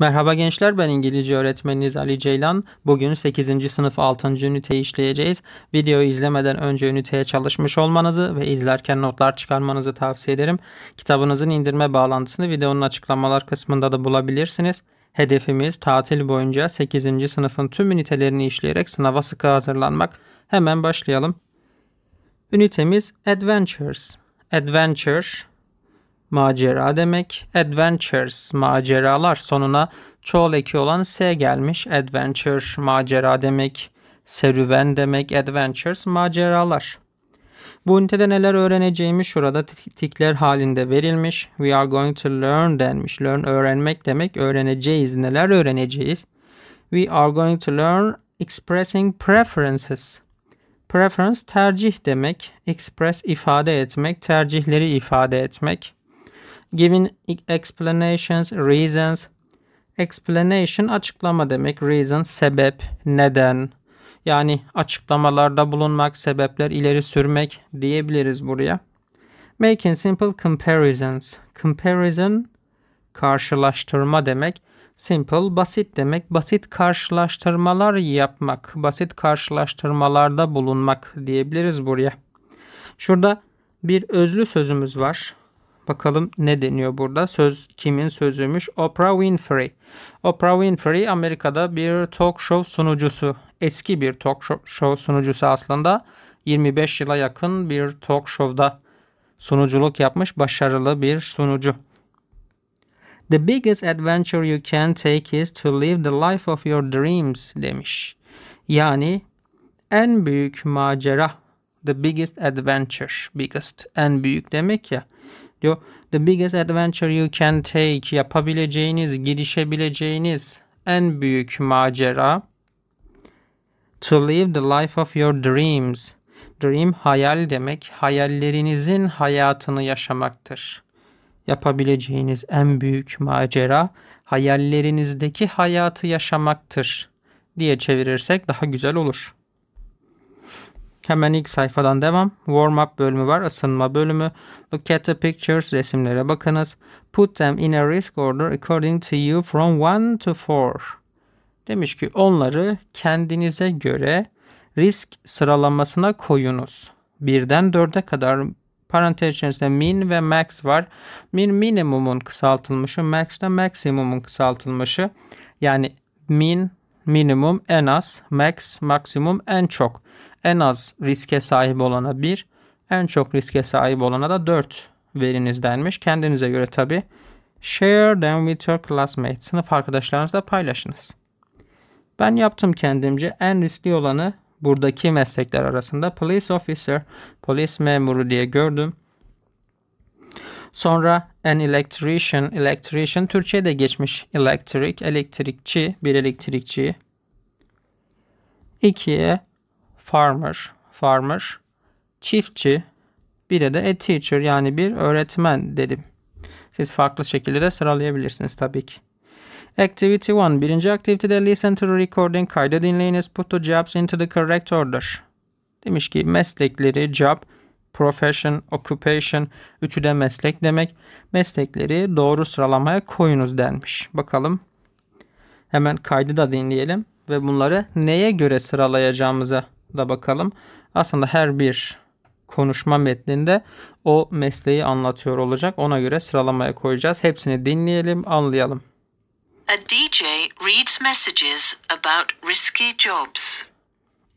Merhaba gençler ben İngilizce öğretmeniniz Ali Ceylan. Bugün 8. sınıf 6. üniteyi işleyeceğiz. Videoyu izlemeden önce üniteye çalışmış olmanızı ve izlerken notlar çıkarmanızı tavsiye ederim. Kitabınızın indirme bağlantısını videonun açıklamalar kısmında da bulabilirsiniz. Hedefimiz tatil boyunca 8. sınıfın tüm ünitelerini işleyerek sınava sıkı hazırlanmak. Hemen başlayalım. Ünitemiz Adventures. Adventure macera demek. Adventures maceralar sonuna çoğul eki olan s gelmiş. Adventure macera demek. Serüven demek. Adventures maceralar. Bu ünitede neler öğreneceğimi şurada tikler halinde verilmiş. We are going to learn denmiş. Learn öğrenmek demek. Öğreneceğiz. Neler öğreneceğiz? We are going to learn expressing preferences. Preference tercih demek. Express ifade etmek, tercihleri ifade etmek. Giving explanations, reasons. Explanation açıklama demek. Reason sebep, neden. Yani açıklamalarda bulunmak, sebepler ileri sürmek diyebiliriz buraya. Making simple comparisons. Comparison karşılaştırma demek. Simple basit demek. Basit karşılaştırmalar yapmak, basit karşılaştırmalarda bulunmak diyebiliriz buraya. Şurada bir özlü sözümüz var. Bakalım ne deniyor burada? Söz kimin sözüymüş? Oprah Winfrey. Oprah Winfrey Amerika'da bir talk show sunucusu. Eski bir talk show sunucusu aslında. 25 yıla yakın bir talk show'da sunuculuk yapmış başarılı bir sunucu. The biggest adventure you can take is to live the life of your dreams demiş. Yani en büyük macera. The biggest adventure. Biggest en büyük demek ya diyor. The biggest adventure you can take yapabileceğiniz, girişebileceğiniz en büyük macera to live the life of your dreams. Dream hayal demek, hayallerinizin hayatını yaşamaktır. Yapabileceğiniz en büyük macera hayallerinizdeki hayatı yaşamaktır diye çevirirsek daha güzel olur. Hemen ilk sayfadan devam. Warm up bölümü var. Isınma bölümü. Look at the pictures. Resimlere bakınız. Put them in a risk order according to you from 1 to 4. Demiş ki onları kendinize göre risk sıralamasına koyunuz. Birden dörde kadar parantez içerisinde min ve max var. Min minimumun kısaltılmışı, max da maksimumun kısaltılmışı. Yani min minimum, en az, max, maksimum, en çok. En az riske sahip olana 1, en çok riske sahip olana da 4 veriniz denmiş. Kendinize göre tabi. Share them with your classmates. Sınıf arkadaşlarınızla paylaşınız. Ben yaptım kendimce en riskli olanı buradaki meslekler arasında police officer, polis memuru diye gördüm. Sonra an electrician, electrician Türkçe'ye de geçmiş. Elektrik, elektrikçi, bir elektrikçi. İkiye farmer, farmer, çiftçi, bir de a teacher yani bir öğretmen dedim. Siz farklı şekilde de sıralayabilirsiniz tabii ki. Activity 1. Birinci aktivitede listen to the recording. Kayda dinleyiniz. Put the jobs into the correct order. Demiş ki meslekleri, job, profession, occupation, üçü de meslek demek. Meslekleri doğru sıralamaya koyunuz denmiş. Bakalım. Hemen kaydı da dinleyelim ve bunları neye göre sıralayacağımıza da bakalım. Aslında her bir konuşma metninde o mesleği anlatıyor olacak. Ona göre sıralamaya koyacağız. Hepsini dinleyelim, anlayalım. A DJ reads messages about risky jobs.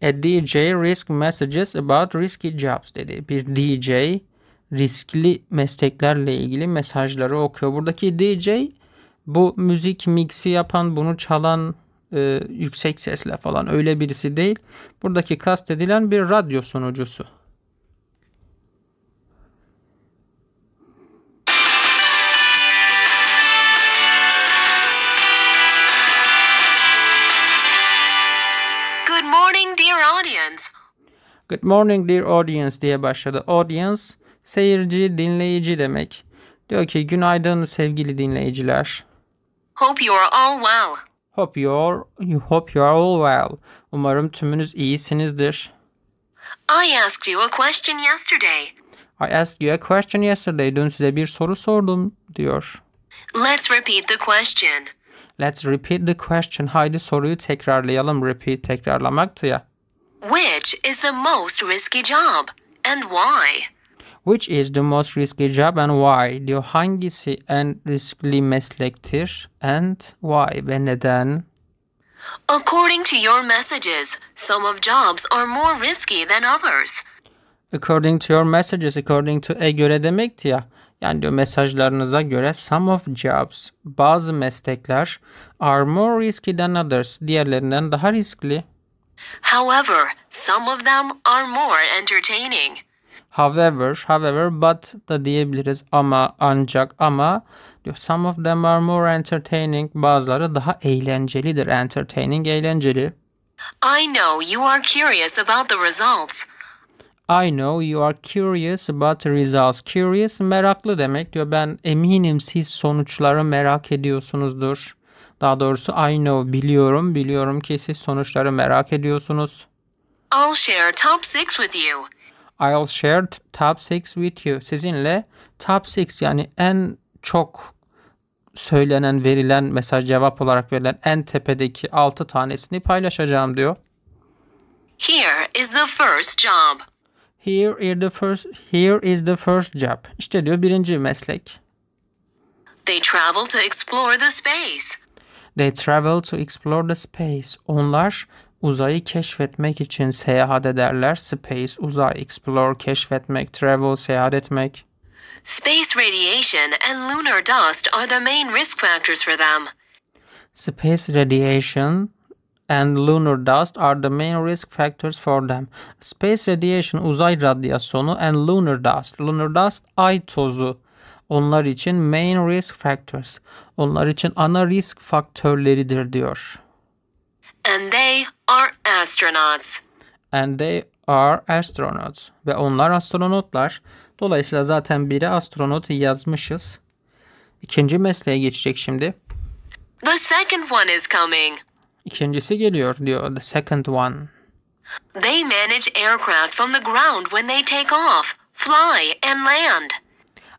A e, DJ risk messages about risky jobs dedi. Bir DJ riskli mesleklerle ilgili mesajları okuyor. Buradaki DJ bu müzik mixi yapan, bunu çalan e, yüksek sesle falan öyle birisi değil. Buradaki kastedilen bir radyo sunucusu. Good morning dear audience diye başladı. Audience seyirci, dinleyici demek. Diyor ki günaydın sevgili dinleyiciler. Hope you are all well. Hope you are, you hope you are all well. Umarım tümünüz iyisinizdir. I asked you a question yesterday. I asked you a question yesterday. Dün size bir soru sordum diyor. Let's repeat the question. Let's repeat the question. Haydi soruyu tekrarlayalım. Repeat tekrarlamaktı ya. Which is the most risky job and why? Which is the most risky job and why? Diyor hangisi en riskli meslektir and why ve neden? According to your messages, some of jobs are more risky than others. According to your messages, according to e göre demekti ya. Yani diyor mesajlarınıza göre some of jobs, bazı meslekler are more risky than others, diğerlerinden daha riskli. However, some of them are more entertaining. However, however, but da diyebiliriz ama ancak ama diyor some of them are more entertaining bazıları daha eğlencelidir. Entertaining eğlenceli. I know you are curious about the results. I know you are curious about the results. Curious meraklı demek diyor. Ben eminim siz sonuçları merak ediyorsunuzdur. Daha doğrusu I know biliyorum. Biliyorum ki siz sonuçları merak ediyorsunuz. I'll share top six with you. I'll share top six with you. Sizinle top six yani en çok söylenen, verilen mesaj cevap olarak verilen en tepedeki altı tanesini paylaşacağım diyor. Here is the first job. Here is the first here is the first job. İşte diyor birinci meslek. They travel to explore the space. They travel to explore the space. Onlar uzayı keşfetmek için seyahat ederler. Space, uzay, explore, keşfetmek, travel, seyahat etmek. Space radiation and lunar dust are the main risk factors for them. Space radiation and lunar dust are the main risk factors for them. Space radiation uzay radyasyonu and lunar dust. Lunar dust ay tozu onlar için main risk factors, onlar için ana risk faktörleridir diyor. And they are astronauts. And they are astronauts. Ve onlar astronotlar. Dolayısıyla zaten biri astronot yazmışız. İkinci mesleğe geçecek şimdi. The second one is coming. İkincisi geliyor diyor. The second one. They manage aircraft from the ground when they take off, fly and land.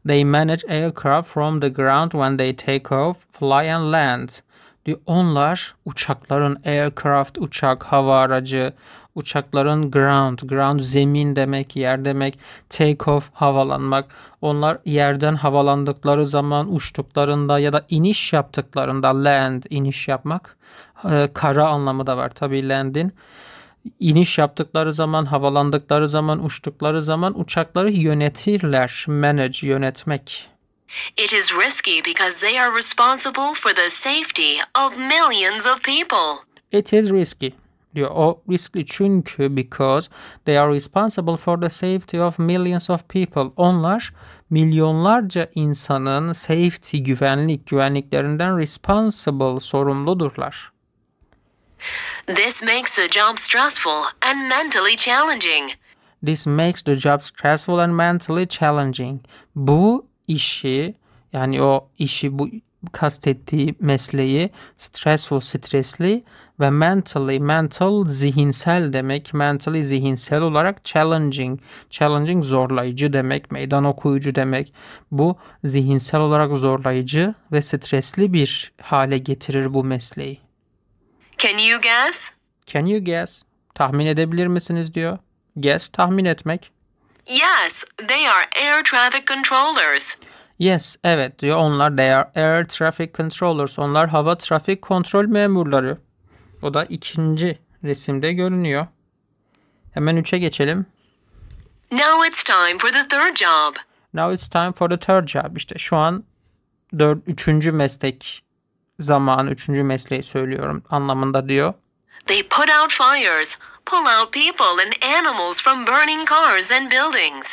They manage aircraft from the ground when they take off, fly and land. Diyor onlar uçakların aircraft, uçak, hava aracı, uçakların ground, ground zemin demek, yer demek, take off, havalanmak. Onlar yerden havalandıkları zaman uçtuklarında ya da iniş yaptıklarında land, iniş yapmak, e, kara anlamı da var tabii land'in iniş yaptıkları zaman, havalandıkları zaman, uçtukları zaman uçakları yönetirler. Manage yönetmek. It is risky because they are responsible for the safety of millions of people. It is risky diyor. O riskli çünkü because they are responsible for the safety of millions of people. Onlar milyonlarca insanın safety, güvenlik, güvenliklerinden responsible, sorumludurlar. This makes the job stressful and mentally challenging. This makes the job stressful and mentally challenging. Bu işi yani o işi bu kastettiği mesleği stressful, stresli ve mentally, mental zihinsel demek. Mentally zihinsel olarak challenging, challenging zorlayıcı demek, meydan okuyucu demek. Bu zihinsel olarak zorlayıcı ve stresli bir hale getirir bu mesleği. Can you guess? Can you guess? Tahmin edebilir misiniz diyor. Guess tahmin etmek. Yes, they are air traffic controllers. Yes, evet diyor onlar. They are air traffic controllers. Onlar hava trafik kontrol memurları. O da ikinci resimde görünüyor. Hemen üçe geçelim. Now it's time for the third job. Now it's time for the third job. İşte şu an dört, üçüncü meslek zaman üçüncü mesleği söylüyorum anlamında diyor. They put out fires, pull out people and animals from burning cars and buildings.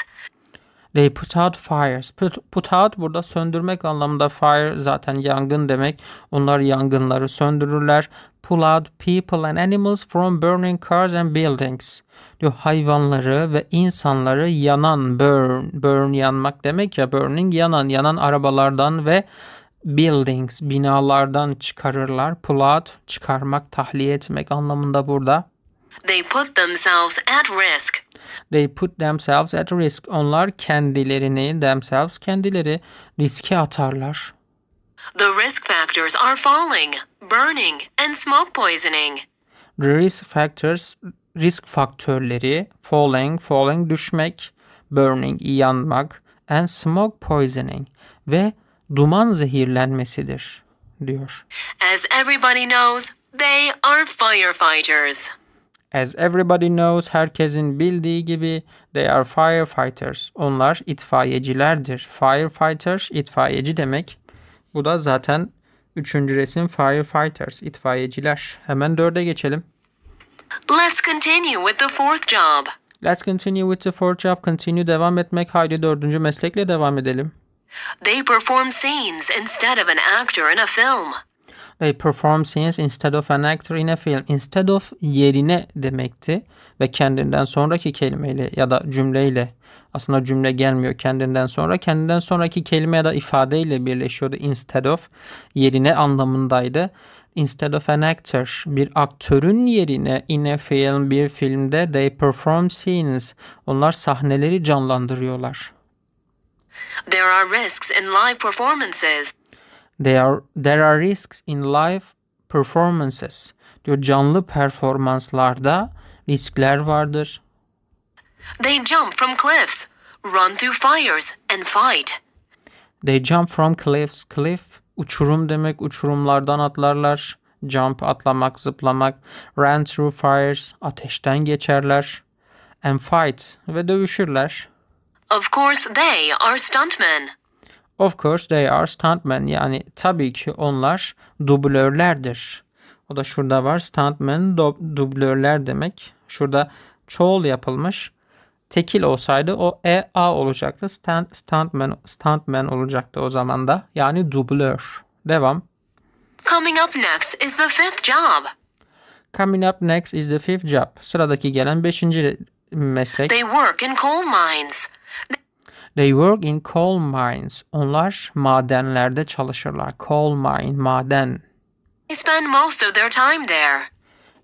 They put out fires. Put, put out burada söndürmek anlamında fire zaten yangın demek. Onlar yangınları söndürürler. Pull out people and animals from burning cars and buildings. Diyor hayvanları ve insanları yanan burn. Burn yanmak demek ya burning yanan yanan arabalardan ve buildings binalardan çıkarırlar. Pull out çıkarmak, tahliye etmek anlamında burada. They put themselves at risk. They put themselves at risk. Onlar kendilerini, themselves kendileri riske atarlar. The risk factors are falling, burning and smoke poisoning. The risk factors risk faktörleri falling, falling düşmek, burning yanmak and smoke poisoning ve duman zehirlenmesidir diyor. As everybody knows, they are firefighters. As everybody knows, herkesin bildiği gibi they are firefighters. Onlar itfaiyecilerdir. Firefighters itfaiyeci demek. Bu da zaten üçüncü resim firefighters, itfaiyeciler. Hemen dörde geçelim. Let's continue with the fourth job. Let's continue with the fourth job. Continue devam etmek. Haydi dördüncü meslekle devam edelim. They perform scenes instead of an actor in a film. They perform scenes instead of an actor in a film. Instead of yerine demekti ve kendinden sonraki kelimeyle ya da cümleyle aslında cümle gelmiyor kendinden sonra. Kendinden sonraki kelime ya da ifadeyle birleşiyordu. Instead of yerine anlamındaydı. Instead of an actor, bir aktörün yerine in a film, bir filmde they perform scenes, onlar sahneleri canlandırıyorlar. There are risks in live performances. There are, there are risks in live performances. Diyor canlı performanslarda riskler vardır. They jump from cliffs, run through fires and fight. They jump from cliffs. Cliff uçurum demek. Uçurumlardan atlarlar. Jump atlamak, zıplamak. Run through fires ateşten geçerler. And fight ve dövüşürler. Of course they are stuntmen. Of course they are stuntmen. Yani tabii ki onlar dublörlerdir. O da şurada var. Stuntmen dublörler demek. Şurada çoğul yapılmış. Tekil olsaydı o e a olacaktı. Stunt, stuntman, stuntman olacaktı o zaman da. Yani dublör. Devam. Coming up next is the fifth job. Coming up next is the fifth job. Sıradaki gelen beşinci meslek. They work in coal mines. They work in coal mines. Onlar madenlerde çalışırlar. Coal mine, maden. They spend most of their time there.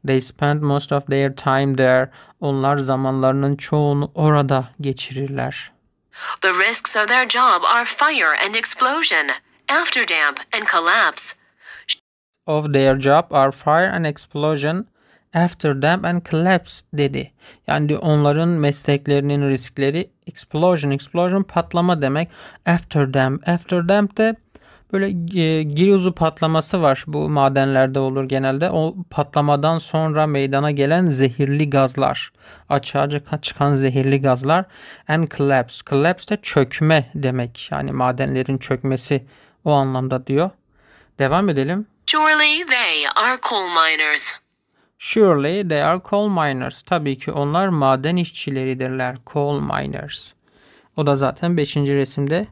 They spend most of their time there. Onlar zamanlarının çoğunu orada geçirirler. The risks of their job are fire and explosion, after damp and collapse. Of their job are fire and explosion, after them and collapse dedi. Yani onların mesleklerinin riskleri explosion, explosion patlama demek. After them, after them de böyle e, giruzu patlaması var. Bu madenlerde olur genelde. O patlamadan sonra meydana gelen zehirli gazlar. Açığa çıkan zehirli gazlar. And collapse. Collapse de çökme demek. Yani madenlerin çökmesi o anlamda diyor. Devam edelim. Surely they are coal miners. Surely they are coal miners. Tabii ki onlar maden işçileridirler. Coal miners. O da zaten 5. resimde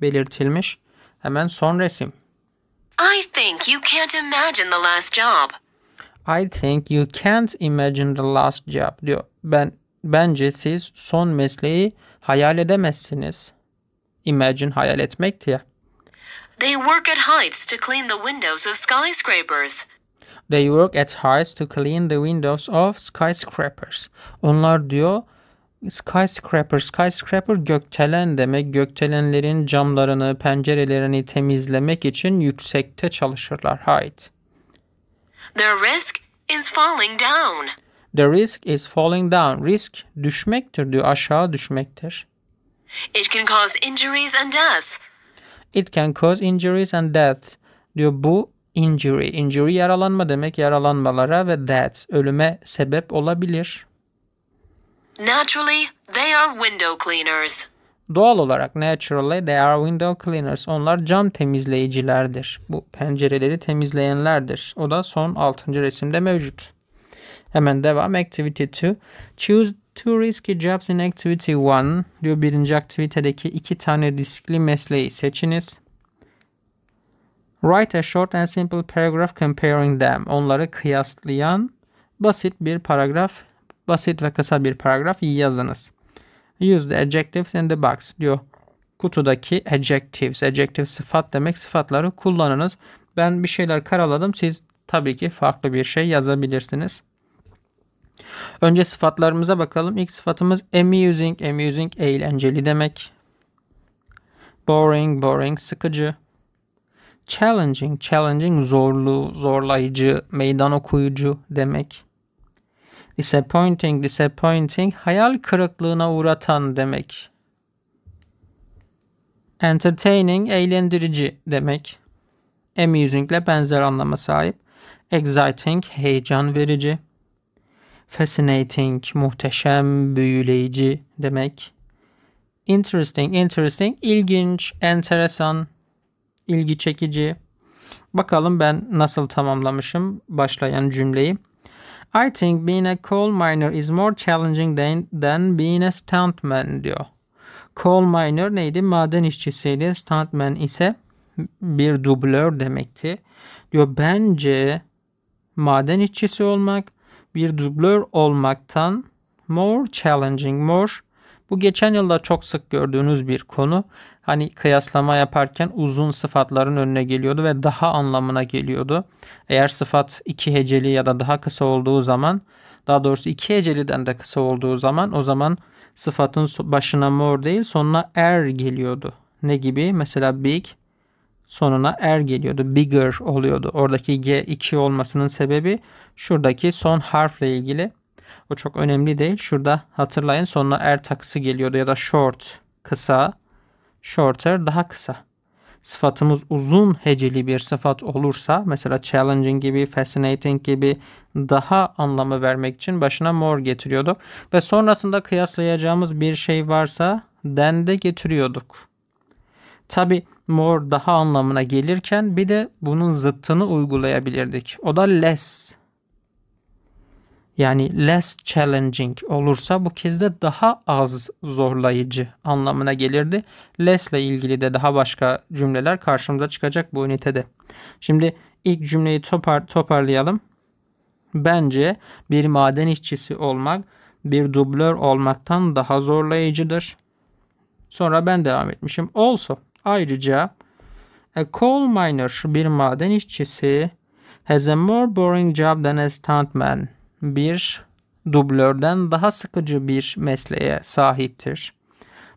belirtilmiş. Hemen son resim. I think you can't imagine the last job. I think you can't imagine the last job diyor. Ben bence siz son mesleği hayal edemezsiniz. Imagine hayal etmek diye. They work at heights to clean the windows of skyscrapers. They work at heights to clean the windows of skyscrapers. Onlar diyor skyscraper, skyscraper gökdelen demek. Gökdelenlerin camlarını, pencerelerini temizlemek için yüksekte çalışırlar. Height. The risk is falling down. The risk is falling down. Risk düşmektir diyor, aşağı düşmektir. It can cause injuries and deaths. It can cause injuries and deaths. diyor. Bu injury. Injury yaralanma demek yaralanmalara ve that ölüme sebep olabilir. Naturally they are window cleaners. Doğal olarak naturally they are window cleaners. Onlar cam temizleyicilerdir. Bu pencereleri temizleyenlerdir. O da son 6. resimde mevcut. Hemen devam. Activity 2. Choose two risky jobs in activity 1 diyor. Birinci aktivitedeki iki tane riskli mesleği seçiniz. Write a short and simple paragraph comparing them. Onları kıyaslayan basit bir paragraf, basit ve kısa bir paragraf yazınız. Use the adjectives in the box diyor. Kutudaki adjectives. Adjective sıfat demek. Sıfatları kullanınız. Ben bir şeyler karaladım. Siz tabii ki farklı bir şey yazabilirsiniz. Önce sıfatlarımıza bakalım. İlk sıfatımız amusing. Amusing eğlenceli demek. Boring, boring sıkıcı. Challenging, challenging zorlu, zorlayıcı, meydan okuyucu demek. Disappointing, disappointing hayal kırıklığına uğratan demek. Entertaining, eğlendirici demek. Amusing ile benzer anlama sahip. Exciting, heyecan verici. Fascinating, muhteşem, büyüleyici demek. Interesting, interesting, ilginç, enteresan, ilgi çekici. Bakalım ben nasıl tamamlamışım başlayan cümleyi. I think being a coal miner is more challenging than, than being a stuntman diyor. Coal miner neydi? Maden işçisiydi. Stuntman ise bir dublör demekti. Diyor bence maden işçisi olmak bir dublör olmaktan more challenging, more bu geçen yılda çok sık gördüğünüz bir konu hani kıyaslama yaparken uzun sıfatların önüne geliyordu ve daha anlamına geliyordu. Eğer sıfat iki heceli ya da daha kısa olduğu zaman daha doğrusu iki heceliden de kısa olduğu zaman o zaman sıfatın başına mor değil sonuna er geliyordu. Ne gibi? Mesela big sonuna er geliyordu. Bigger oluyordu. Oradaki g 2 olmasının sebebi şuradaki son harfle ilgili. O çok önemli değil. Şurada hatırlayın sonuna er takısı geliyordu ya da short kısa shorter daha kısa. Sıfatımız uzun heceli bir sıfat olursa mesela challenging gibi, fascinating gibi daha anlamı vermek için başına more getiriyorduk. Ve sonrasında kıyaslayacağımız bir şey varsa than de getiriyorduk. Tabi more daha anlamına gelirken bir de bunun zıttını uygulayabilirdik. O da less yani less challenging olursa bu kez de daha az zorlayıcı anlamına gelirdi. Less ile ilgili de daha başka cümleler karşımıza çıkacak bu ünitede. Şimdi ilk cümleyi topar, toparlayalım. Bence bir maden işçisi olmak bir dublör olmaktan daha zorlayıcıdır. Sonra ben devam etmişim. Also ayrıca a coal miner bir maden işçisi has a more boring job than a stuntman bir dublörden daha sıkıcı bir mesleğe sahiptir.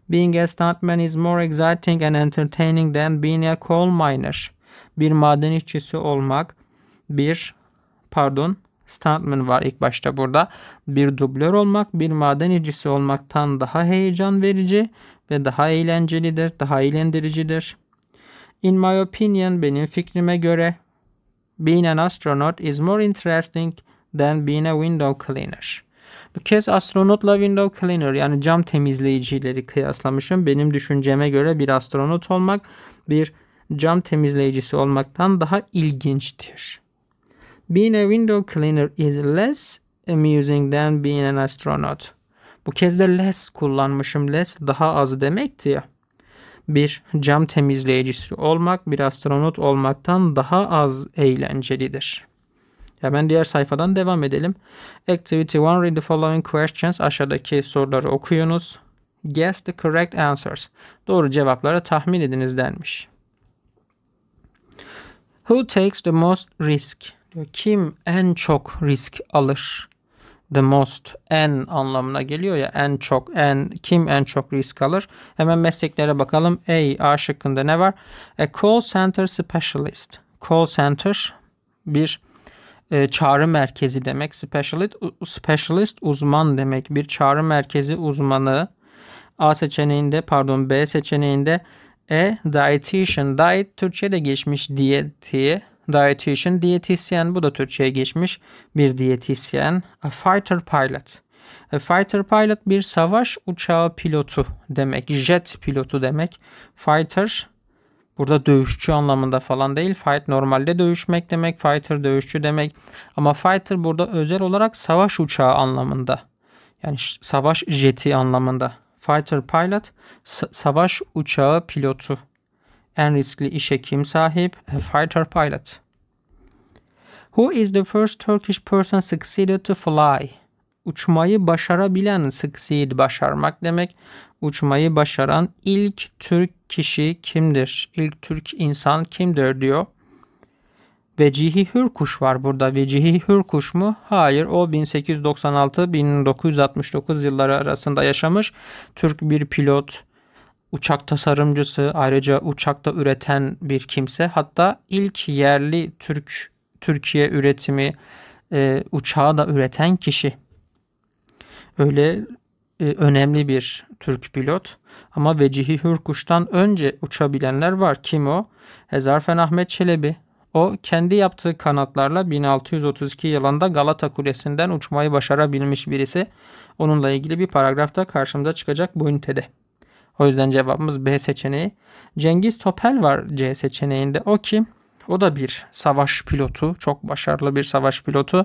Being a stuntman is more exciting and entertaining than being a coal miner. Bir maden işçisi olmak bir pardon stuntman var ilk başta burada. Bir dublör olmak bir maden işçisi olmaktan daha heyecan verici ve daha eğlencelidir, daha eğlendiricidir. In my opinion benim fikrime göre being an astronaut is more interesting than being a window cleaner. Bu kez astronotla window cleaner yani cam temizleyicileri kıyaslamışım. Benim düşünceme göre bir astronot olmak bir cam temizleyicisi olmaktan daha ilginçtir. Being a window cleaner is less amusing than being an astronaut. Bu kez de less kullanmışım. Less daha az demekti ya. Bir cam temizleyicisi olmak bir astronot olmaktan daha az eğlencelidir. Hemen diğer sayfadan devam edelim. Activity 1 read the following questions. Aşağıdaki soruları okuyunuz. Guess the correct answers. Doğru cevapları tahmin ediniz denmiş. Who takes the most risk? kim en çok risk alır? The most en anlamına geliyor ya en çok en kim en çok risk alır? Hemen mesleklere bakalım. A, A şıkkında ne var? A call center specialist. Call center bir e, çağrı merkezi demek. Specialist, specialist uzman demek. Bir çağrı merkezi uzmanı A seçeneğinde pardon B seçeneğinde E dietitian. Diet Türkçe'de geçmiş diyeti. Dietitian, diyetisyen bu da Türkçe'ye geçmiş bir diyetisyen. A fighter pilot. A fighter pilot bir savaş uçağı pilotu demek. Jet pilotu demek. Fighter Burada dövüşçü anlamında falan değil. Fight normalde dövüşmek demek. Fighter dövüşçü demek. Ama fighter burada özel olarak savaş uçağı anlamında. Yani savaş jeti anlamında. Fighter pilot savaş uçağı pilotu. En riskli işe kim sahip? A fighter pilot. Who is the first Turkish person succeeded to fly? uçmayı başarabilen sık seyir başarmak demek. Uçmayı başaran ilk Türk kişi kimdir? İlk Türk insan kimdir diyor. Vecihi Hürkuş var burada. Vecihi Hürkuş mu? Hayır. O 1896-1969 yılları arasında yaşamış Türk bir pilot, uçak tasarımcısı, ayrıca uçakta üreten bir kimse. Hatta ilk yerli Türk Türkiye üretimi e, uçağı da üreten kişi öyle e, önemli bir Türk pilot. Ama Vecihi Hürkuş'tan önce uçabilenler var. Kim o? Ezarfen Ahmet Çelebi. O kendi yaptığı kanatlarla 1632 yılında Galata Kulesi'nden uçmayı başarabilmiş birisi. Onunla ilgili bir paragrafta karşımda çıkacak bu ünitede. O yüzden cevabımız B seçeneği. Cengiz Topel var C seçeneğinde. O kim? O da bir savaş pilotu, çok başarılı bir savaş pilotu.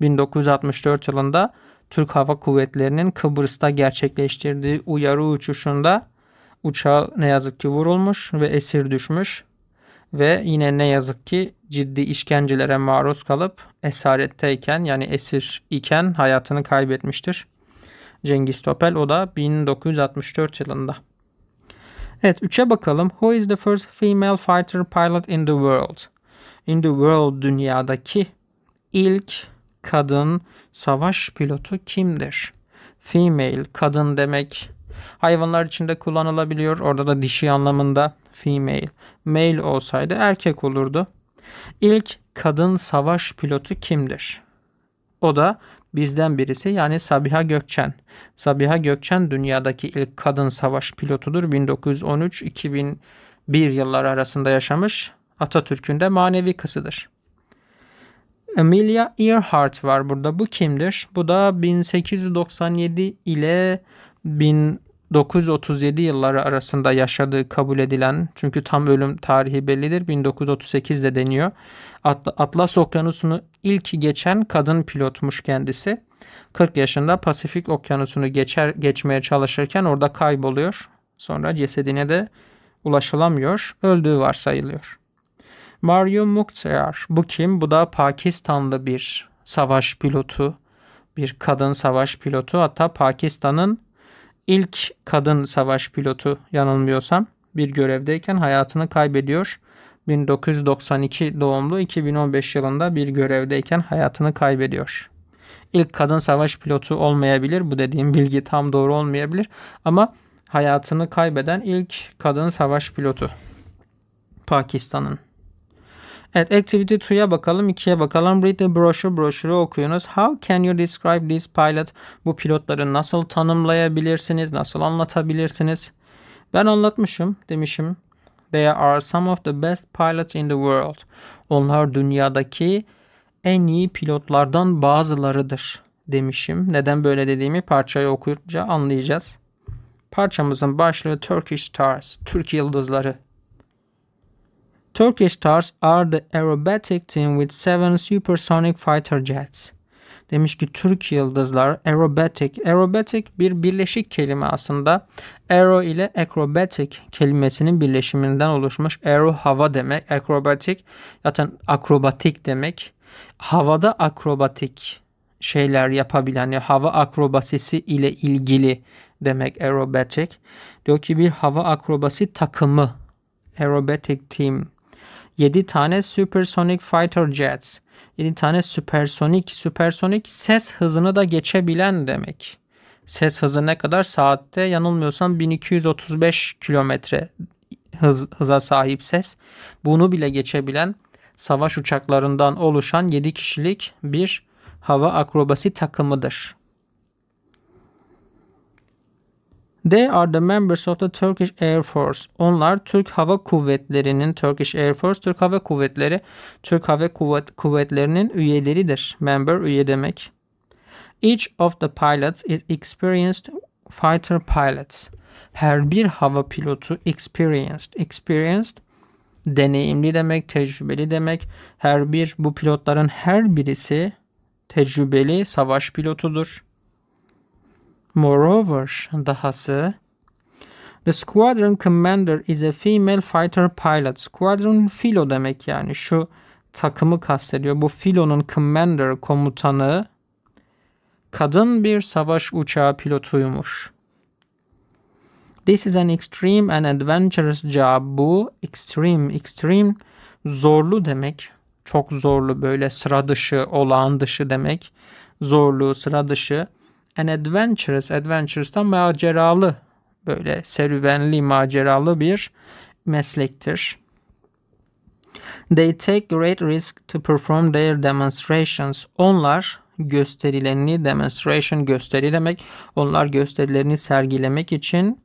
1964 yılında Türk Hava Kuvvetleri'nin Kıbrıs'ta gerçekleştirdiği uyarı uçuşunda uçağı ne yazık ki vurulmuş ve esir düşmüş ve yine ne yazık ki ciddi işkencelere maruz kalıp esaretteyken yani esir iken hayatını kaybetmiştir. Cengiz Topel o da 1964 yılında. Evet 3'e bakalım. Who is the first female fighter pilot in the world? In the world dünyadaki ilk kadın savaş pilotu kimdir? Female, kadın demek. Hayvanlar içinde kullanılabiliyor. Orada da dişi anlamında female. Male olsaydı erkek olurdu. İlk kadın savaş pilotu kimdir? O da bizden birisi yani Sabiha Gökçen. Sabiha Gökçen dünyadaki ilk kadın savaş pilotudur. 1913-2001 yılları arasında yaşamış. Atatürk'ün de manevi kızıdır. Amelia Earhart var burada. Bu kimdir? Bu da 1897 ile 1937 yılları arasında yaşadığı kabul edilen çünkü tam ölüm tarihi bellidir 1938 de deniyor. Atlas Okyanusu'nu ilk geçen kadın pilotmuş kendisi. 40 yaşında Pasifik Okyanusu'nu geçer geçmeye çalışırken orada kayboluyor. Sonra cesedine de ulaşılamıyor. Öldüğü varsayılıyor. Mario Mukhtar. Bu kim? Bu da Pakistanlı bir savaş pilotu. Bir kadın savaş pilotu. Hatta Pakistan'ın ilk kadın savaş pilotu yanılmıyorsam bir görevdeyken hayatını kaybediyor. 1992 doğumlu 2015 yılında bir görevdeyken hayatını kaybediyor. İlk kadın savaş pilotu olmayabilir. Bu dediğim bilgi tam doğru olmayabilir ama hayatını kaybeden ilk kadın savaş pilotu Pakistan'ın. Evet activity 2'ye bakalım 2'ye bakalım. Read the brochure broşürü okuyunuz. How can you describe this pilot? Bu pilotları nasıl tanımlayabilirsiniz? Nasıl anlatabilirsiniz? Ben anlatmışım demişim. They are some of the best pilots in the world. Onlar dünyadaki en iyi pilotlardan bazılarıdır demişim. Neden böyle dediğimi parçayı okuyunca anlayacağız. Parçamızın başlığı Turkish Stars, Türk Yıldızları Turkish Stars are the aerobatic team with seven supersonic fighter jets. Demiş ki Türk yıldızlar aerobatic. Aerobatic bir birleşik kelime aslında. Aero ile acrobatic kelimesinin birleşiminden oluşmuş. Aero hava demek. Acrobatic zaten akrobatik demek. Havada akrobatik şeyler yapabilen yani hava akrobasisi ile ilgili demek aerobatic. Diyor ki bir hava akrobasi takımı aerobatic team 7 tane Supersonic Fighter Jets. 7 tane süpersonik. Süpersonik ses hızını da geçebilen demek. Ses hızı ne kadar? Saatte yanılmıyorsam 1235 kilometre hız, hıza sahip ses. Bunu bile geçebilen savaş uçaklarından oluşan 7 kişilik bir hava akrobasi takımıdır. They are the members of the Turkish Air Force. Onlar Türk Hava Kuvvetleri'nin Turkish Air Force, Türk Hava Kuvvetleri, Türk Hava Kuvvet, Kuvvetleri'nin üyeleridir. Member üye demek. Each of the pilots is experienced fighter pilots. Her bir hava pilotu experienced, experienced deneyimli demek, tecrübeli demek. Her bir bu pilotların her birisi tecrübeli savaş pilotudur. Moreover, dahası The squadron commander is a female fighter pilot. Squadron filo demek yani şu takımı kastediyor. Bu filonun commander komutanı kadın bir savaş uçağı pilotuymuş. This is an extreme and adventurous job. Bu extreme, extreme zorlu demek. Çok zorlu böyle sıra dışı, olağan dışı demek. Zorlu, sıra dışı an adventurous, adventurous'tan maceralı, böyle serüvenli, maceralı bir meslektir. They take great risk to perform their demonstrations. Onlar gösterilerini, demonstration gösteri demek, onlar gösterilerini sergilemek için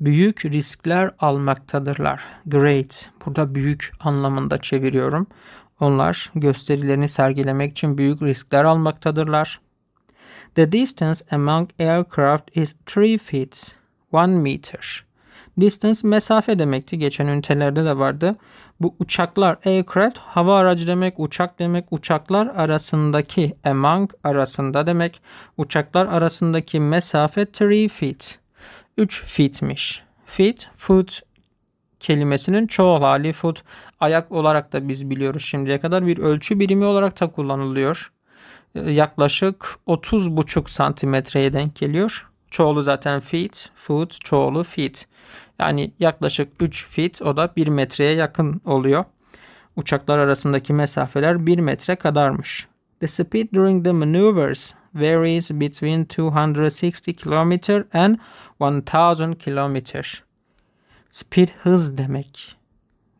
büyük riskler almaktadırlar. Great, burada büyük anlamında çeviriyorum. Onlar gösterilerini sergilemek için büyük riskler almaktadırlar. The distance among aircraft is 3 feet, 1 meter. Distance mesafe demekti. Geçen ünitelerde de vardı. Bu uçaklar, aircraft, hava aracı demek, uçak demek, uçaklar arasındaki, among arasında demek, uçaklar arasındaki mesafe 3 feet. 3 feetmiş. Feet, foot kelimesinin çoğul hali foot. Ayak olarak da biz biliyoruz şimdiye kadar bir ölçü birimi olarak da kullanılıyor. Ee, yaklaşık 30,5 santimetreye denk geliyor. Çoğulu zaten feet, foot, çoğulu feet. Yani yaklaşık 3 feet o da 1 metreye yakın oluyor. Uçaklar arasındaki mesafeler 1 metre kadarmış. The speed during the maneuvers varies between 260 km and 1000 km. Speed hız demek.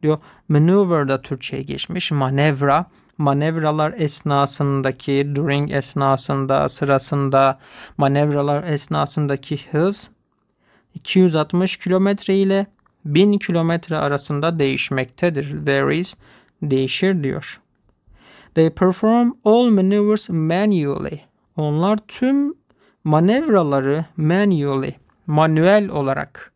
Diyor maneuver da Türkçe'ye geçmiş. Manevra manevralar esnasındaki during esnasında sırasında manevralar esnasındaki hız 260 km ile 1000 km arasında değişmektedir. Varies değişir diyor. They perform all maneuvers manually. Onlar tüm manevraları manually, manuel olarak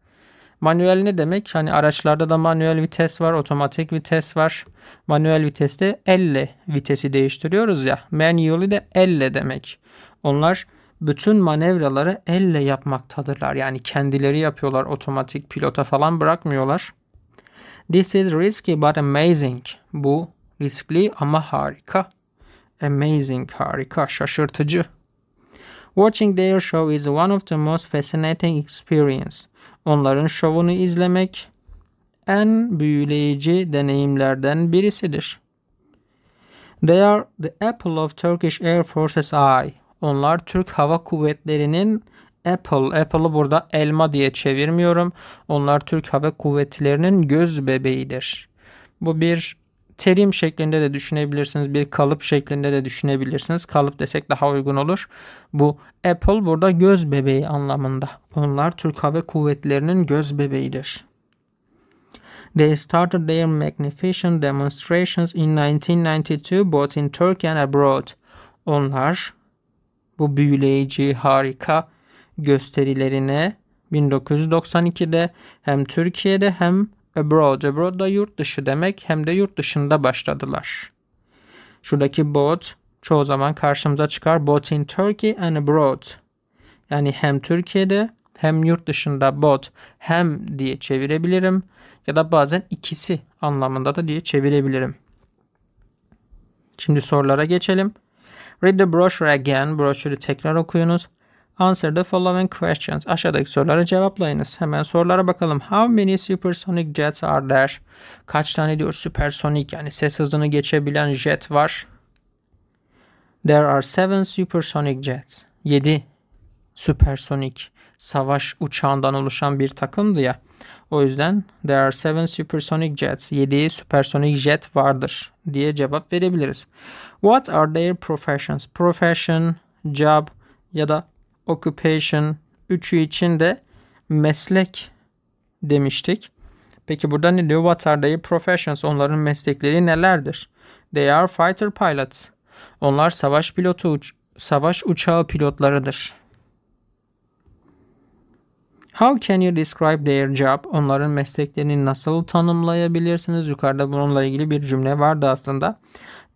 Manuel ne demek? Hani araçlarda da manuel vites var, otomatik vites var. Manuel viteste elle vitesi değiştiriyoruz ya. Manually de elle demek. Onlar bütün manevraları elle yapmaktadırlar. Yani kendileri yapıyorlar. Otomatik pilota falan bırakmıyorlar. This is risky but amazing. Bu riskli ama harika. Amazing, harika, şaşırtıcı. Watching their show is one of the most fascinating experience onların şovunu izlemek en büyüleyici deneyimlerden birisidir. They are the apple of Turkish Air Force's eye. Onlar Türk Hava Kuvvetleri'nin Apple, Apple'ı burada elma diye çevirmiyorum. Onlar Türk Hava Kuvvetleri'nin göz bebeğidir. Bu bir terim şeklinde de düşünebilirsiniz. Bir kalıp şeklinde de düşünebilirsiniz. Kalıp desek daha uygun olur. Bu Apple burada göz bebeği anlamında. Onlar Türk Hava Kuvvetleri'nin göz bebeğidir. They started their magnificent demonstrations in 1992 both in Turkey and abroad. Onlar bu büyüleyici, harika gösterilerine 1992'de hem Türkiye'de hem abroad. Abroad da yurt dışı demek hem de yurt dışında başladılar. Şuradaki bought çoğu zaman karşımıza çıkar. Bought in Turkey and abroad. Yani hem Türkiye'de hem yurt dışında bought. hem diye çevirebilirim. Ya da bazen ikisi anlamında da diye çevirebilirim. Şimdi sorulara geçelim. Read the brochure again. Broşürü tekrar okuyunuz. Answer the following questions. Aşağıdaki soruları cevaplayınız. Hemen sorulara bakalım. How many supersonic jets are there? Kaç tane diyor supersonic yani ses hızını geçebilen jet var. There are seven supersonic jets. 7 supersonic savaş uçağından oluşan bir takımdı ya. O yüzden there are seven supersonic jets, 7 supersonic jet vardır diye cevap verebiliriz. What are their professions? Profession, job ya da occupation üçü için de meslek demiştik. Peki burada ne diyor? What are their professions? Onların meslekleri nelerdir? They are fighter pilots. Onlar savaş pilotu, savaş uçağı pilotlarıdır. How can you describe their job? Onların mesleklerini nasıl tanımlayabilirsiniz? Yukarıda bununla ilgili bir cümle vardı aslında.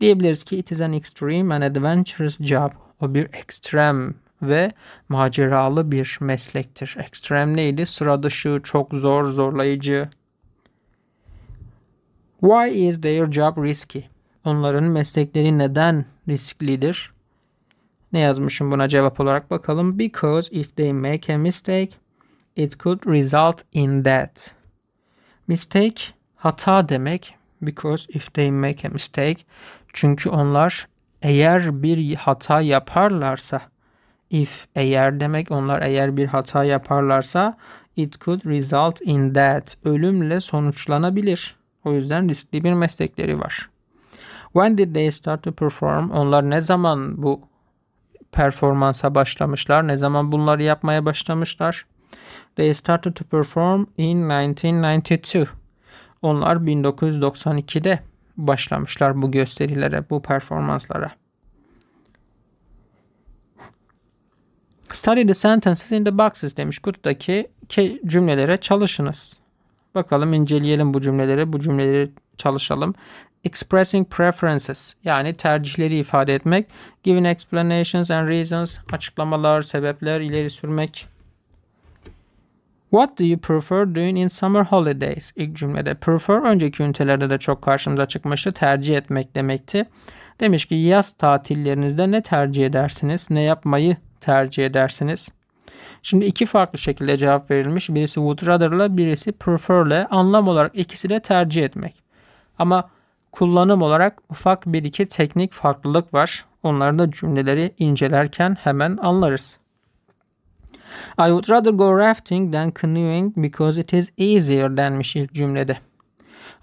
Diyebiliriz ki it is an extreme and adventurous job. O bir ekstrem ve maceralı bir meslektir. Ekstrem neydi? Sıra dışı, çok zor, zorlayıcı. Why is their job risky? Onların meslekleri neden risklidir? Ne yazmışım buna cevap olarak bakalım. Because if they make a mistake, it could result in death. Mistake hata demek. Because if they make a mistake, çünkü onlar eğer bir hata yaparlarsa if eğer demek. Onlar eğer bir hata yaparlarsa it could result in death ölümle sonuçlanabilir. O yüzden riskli bir meslekleri var. When did they start to perform? Onlar ne zaman bu performansa başlamışlar? Ne zaman bunları yapmaya başlamışlar? They started to perform in 1992. Onlar 1992'de başlamışlar bu gösterilere, bu performanslara. Study the sentences in the boxes demiş kutudaki cümlelere çalışınız. Bakalım inceleyelim bu cümleleri. Bu cümleleri çalışalım. Expressing preferences yani tercihleri ifade etmek. Giving explanations and reasons açıklamalar, sebepler ileri sürmek. What do you prefer doing in summer holidays? İlk cümlede prefer önceki ünitelerde de çok karşımıza çıkmıştı. Tercih etmek demekti. Demiş ki yaz tatillerinizde ne tercih edersiniz? Ne yapmayı tercih edersiniz? Şimdi iki farklı şekilde cevap verilmiş. Birisi would rather'la birisi prefer'le. Anlam olarak ikisi de tercih etmek. Ama kullanım olarak ufak bir iki teknik farklılık var. Onları da cümleleri incelerken hemen anlarız. I would rather go rafting than canoeing because it is easier denmiş ilk cümlede.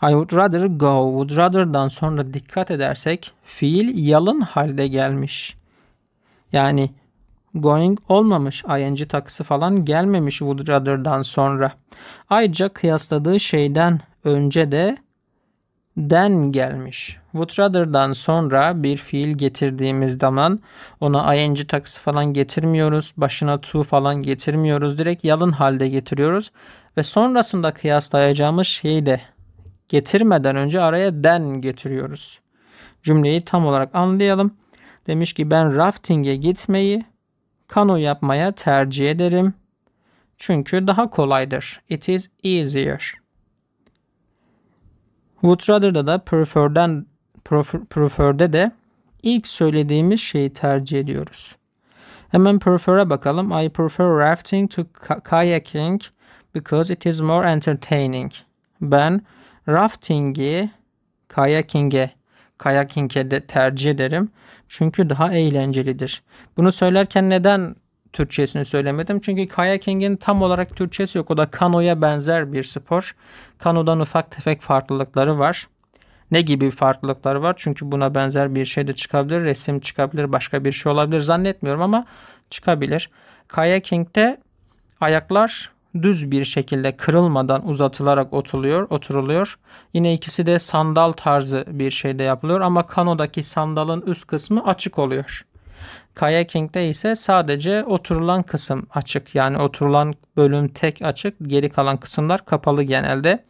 I would rather go, would rather'dan sonra dikkat edersek fiil yalın halde gelmiş. Yani going olmamış, ing takısı falan gelmemiş would rather'dan sonra. Ayrıca kıyasladığı şeyden önce de den gelmiş. Would rather'dan sonra bir fiil getirdiğimiz zaman ona ing takısı falan getirmiyoruz. Başına to falan getirmiyoruz. Direkt yalın halde getiriyoruz. Ve sonrasında kıyaslayacağımız şeyi de getirmeden önce araya den getiriyoruz. Cümleyi tam olarak anlayalım. Demiş ki ben rafting'e gitmeyi kano yapmaya tercih ederim. Çünkü daha kolaydır. It is easier. Would rather'da da prefer'den prefer'de de ilk söylediğimiz şeyi tercih ediyoruz. Hemen prefere bakalım. I prefer rafting to kayaking because it is more entertaining. Ben rafting'i kayaking'e kayaking'e de tercih ederim. Çünkü daha eğlencelidir. Bunu söylerken neden Türkçesini söylemedim. Çünkü kayaking'in tam olarak Türkçesi yok. O da kanoya benzer bir spor. Kanodan ufak tefek farklılıkları var. Ne gibi farklılıklar var? Çünkü buna benzer bir şey de çıkabilir. Resim çıkabilir, başka bir şey olabilir zannetmiyorum ama çıkabilir. Kayaking'de ayaklar düz bir şekilde kırılmadan uzatılarak oturuluyor, oturuluyor. Yine ikisi de sandal tarzı bir şeyde yapılıyor ama kanodaki sandalın üst kısmı açık oluyor. Kayaking'de ise sadece oturulan kısım açık. Yani oturulan bölüm tek açık, geri kalan kısımlar kapalı genelde.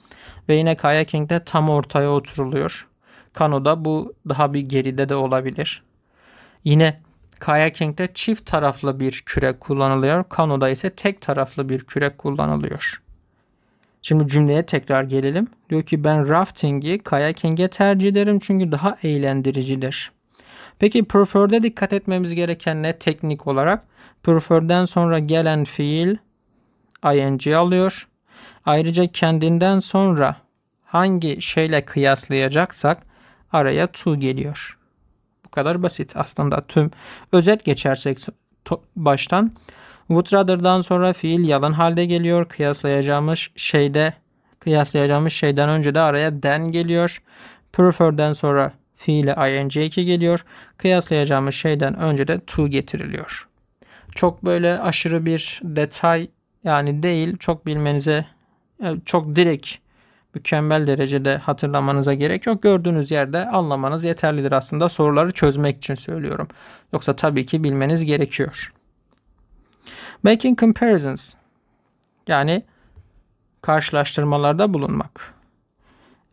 Ve yine kayaking'de tam ortaya oturuluyor. Kanoda bu daha bir geride de olabilir. Yine Kayaking'de çift taraflı bir kürek kullanılıyor. Kanoda ise tek taraflı bir kürek kullanılıyor. Şimdi cümleye tekrar gelelim. Diyor ki ben rafting'i kayaking'e tercih ederim çünkü daha eğlendiricidir. Peki prefer'de dikkat etmemiz gereken ne teknik olarak? Prefer'den sonra gelen fiil ing alıyor. Ayrıca kendinden sonra hangi şeyle kıyaslayacaksak araya to geliyor kadar basit. Aslında tüm özet geçersek baştan would rather'dan sonra fiil yalan halde geliyor. Kıyaslayacağımız şeyde kıyaslayacağımız şeyden önce de araya den geliyor. Prefer'den sonra fiile ing2 geliyor. Kıyaslayacağımız şeyden önce de to getiriliyor. Çok böyle aşırı bir detay yani değil. Çok bilmenize e, çok direkt mükemmel derecede hatırlamanıza gerek yok. Gördüğünüz yerde anlamanız yeterlidir aslında soruları çözmek için söylüyorum. Yoksa tabii ki bilmeniz gerekiyor. Making comparisons yani karşılaştırmalarda bulunmak.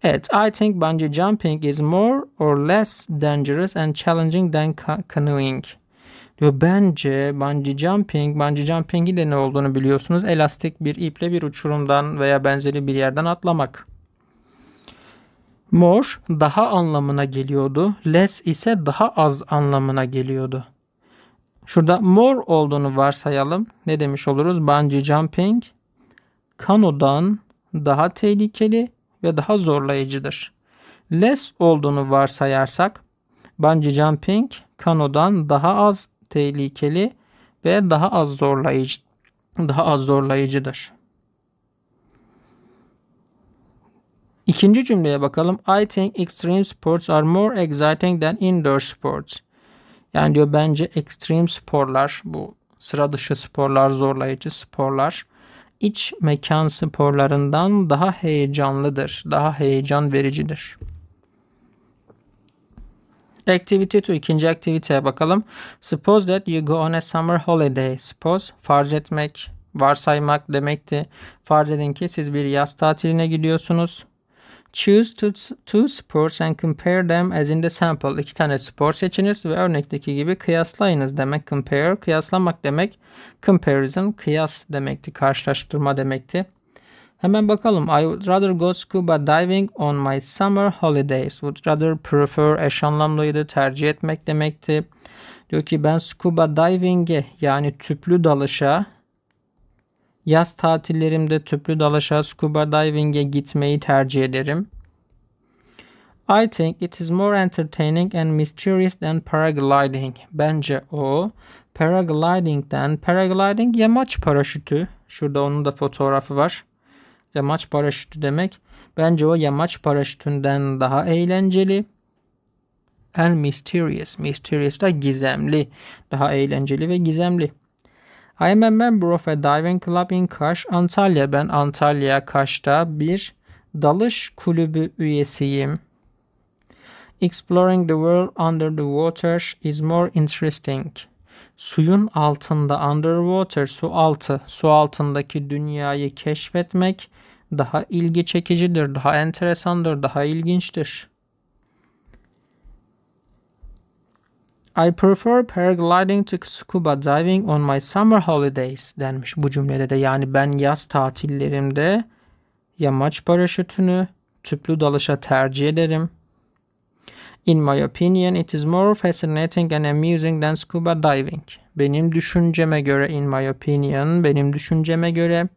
Evet, I think bungee jumping is more or less dangerous and challenging than canoeing. Diyor bence bungee jumping, bungee jumping'i de ne olduğunu biliyorsunuz. Elastik bir iple bir uçurumdan veya benzeri bir yerden atlamak. More daha anlamına geliyordu. Less ise daha az anlamına geliyordu. Şurada more olduğunu varsayalım. Ne demiş oluruz? Bungee jumping kanodan daha tehlikeli ve daha zorlayıcıdır. Less olduğunu varsayarsak bungee jumping kanodan daha az tehlikeli ve daha az zorlayıcı daha az zorlayıcıdır. İkinci cümleye bakalım. I think extreme sports are more exciting than indoor sports. Yani diyor bence extreme sporlar bu sıra dışı sporlar, zorlayıcı sporlar iç mekan sporlarından daha heyecanlıdır, daha heyecan vericidir. Activity to ikinci aktiviteye bakalım. Suppose that you go on a summer holiday. Suppose farz etmek, varsaymak demekti. Farz edin ki siz bir yaz tatiline gidiyorsunuz. Choose two, two sports and compare them as in the sample. İki tane spor seçiniz ve örnekteki gibi kıyaslayınız demek. Compare kıyaslamak demek. Comparison kıyas demekti. Karşılaştırma demekti. Hemen bakalım. I would rather go scuba diving on my summer holidays. Would rather prefer eş anlamlıydı. Tercih etmek demekti. Diyor ki ben scuba diving'e yani tüplü dalışa Yaz tatillerimde tüplü dalışa, scuba diving'e gitmeyi tercih ederim. I think it is more entertaining and mysterious than paragliding. Bence o paragliding'den paragliding yamaç paraşütü. Şurada onun da fotoğrafı var. Yamaç paraşütü demek. Bence o yamaç paraşütünden daha eğlenceli. And mysterious. Mysterious da gizemli. Daha eğlenceli ve gizemli. I am a member of a diving club in Kaş, Antalya. Ben Antalya, Kaş'ta bir dalış kulübü üyesiyim. Exploring the world under the water is more interesting. Suyun altında underwater su altı, su altındaki dünyayı keşfetmek daha ilgi çekicidir, daha enteresandır, daha ilginçtir. I prefer paragliding to scuba diving on my summer holidays denmiş bu cümlede de. Yani ben yaz tatillerimde yamaç paraşütünü tüplü dalışa tercih ederim. In my opinion it is more fascinating and amusing than scuba diving. Benim düşünceme göre in my opinion benim düşünceme göre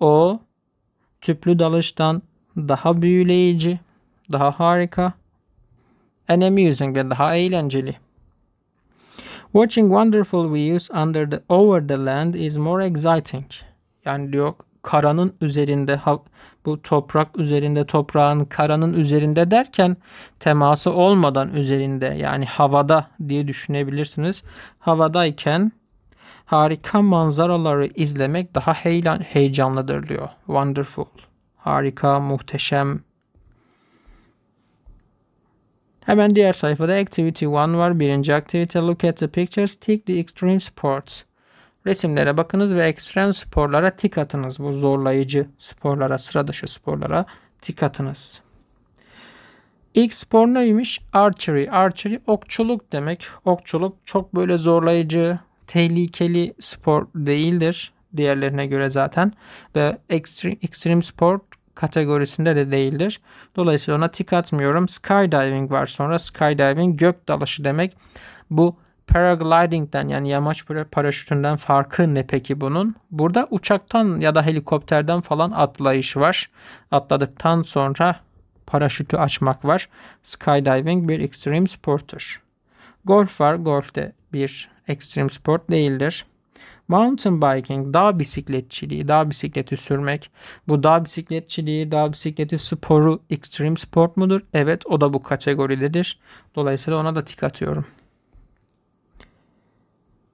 o tüplü dalıştan daha büyüleyici, daha harika, and amusing ve daha eğlenceli. Watching wonderful views under the, over the land is more exciting. Yani diyor karanın üzerinde bu toprak üzerinde toprağın karanın üzerinde derken teması olmadan üzerinde yani havada diye düşünebilirsiniz. Havadayken harika manzaraları izlemek daha heyecanlıdır diyor. Wonderful. Harika, muhteşem, Hemen diğer sayfada Activity 1 var. Birinci aktivite Look at the pictures, tick the extreme sports. Resimlere bakınız ve ekstrem sporlara tik atınız. Bu zorlayıcı sporlara, sıra dışı sporlara tik atınız. İlk spor neymiş? Archery. Archery okçuluk demek. Okçuluk çok böyle zorlayıcı, tehlikeli spor değildir. Diğerlerine göre zaten. Ve extreme, extreme sport kategorisinde de değildir. Dolayısıyla ona tik atmıyorum. Skydiving var sonra. Skydiving gök dalışı demek. Bu paragliding'den yani yamaç paraşütünden farkı ne peki bunun? Burada uçaktan ya da helikopterden falan atlayış var. Atladıktan sonra paraşütü açmak var. Skydiving bir extreme sporttur. Golf var. Golf de bir extreme sport değildir. Mountain biking, dağ bisikletçiliği, dağ bisikleti sürmek. Bu dağ bisikletçiliği, dağ bisikleti sporu extreme sport mudur? Evet o da bu kategoridedir. Dolayısıyla ona da tik atıyorum.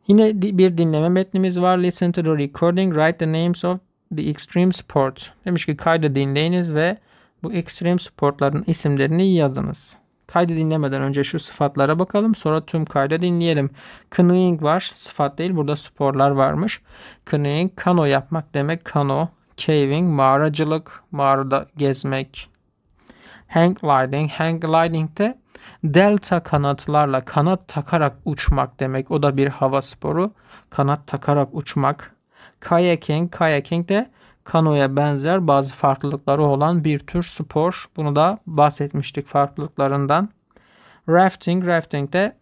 Yine bir dinleme metnimiz var. Listen to the recording, write the names of the extreme sports. Demiş ki kaydı dinleyiniz ve bu extreme sportların isimlerini yazınız. Kaydı dinlemeden önce şu sıfatlara bakalım. Sonra tüm kaydı dinleyelim. Canoeing var. Sıfat değil. Burada sporlar varmış. Canoeing kano yapmak demek. Kano. Caving mağaracılık. Mağarada gezmek. Hang gliding. Hang gliding de delta kanatlarla kanat takarak uçmak demek. O da bir hava sporu. Kanat takarak uçmak. Kayaking. Kayaking de kanoya benzer bazı farklılıkları olan bir tür spor. Bunu da bahsetmiştik farklılıklarından. Rafting, rafting de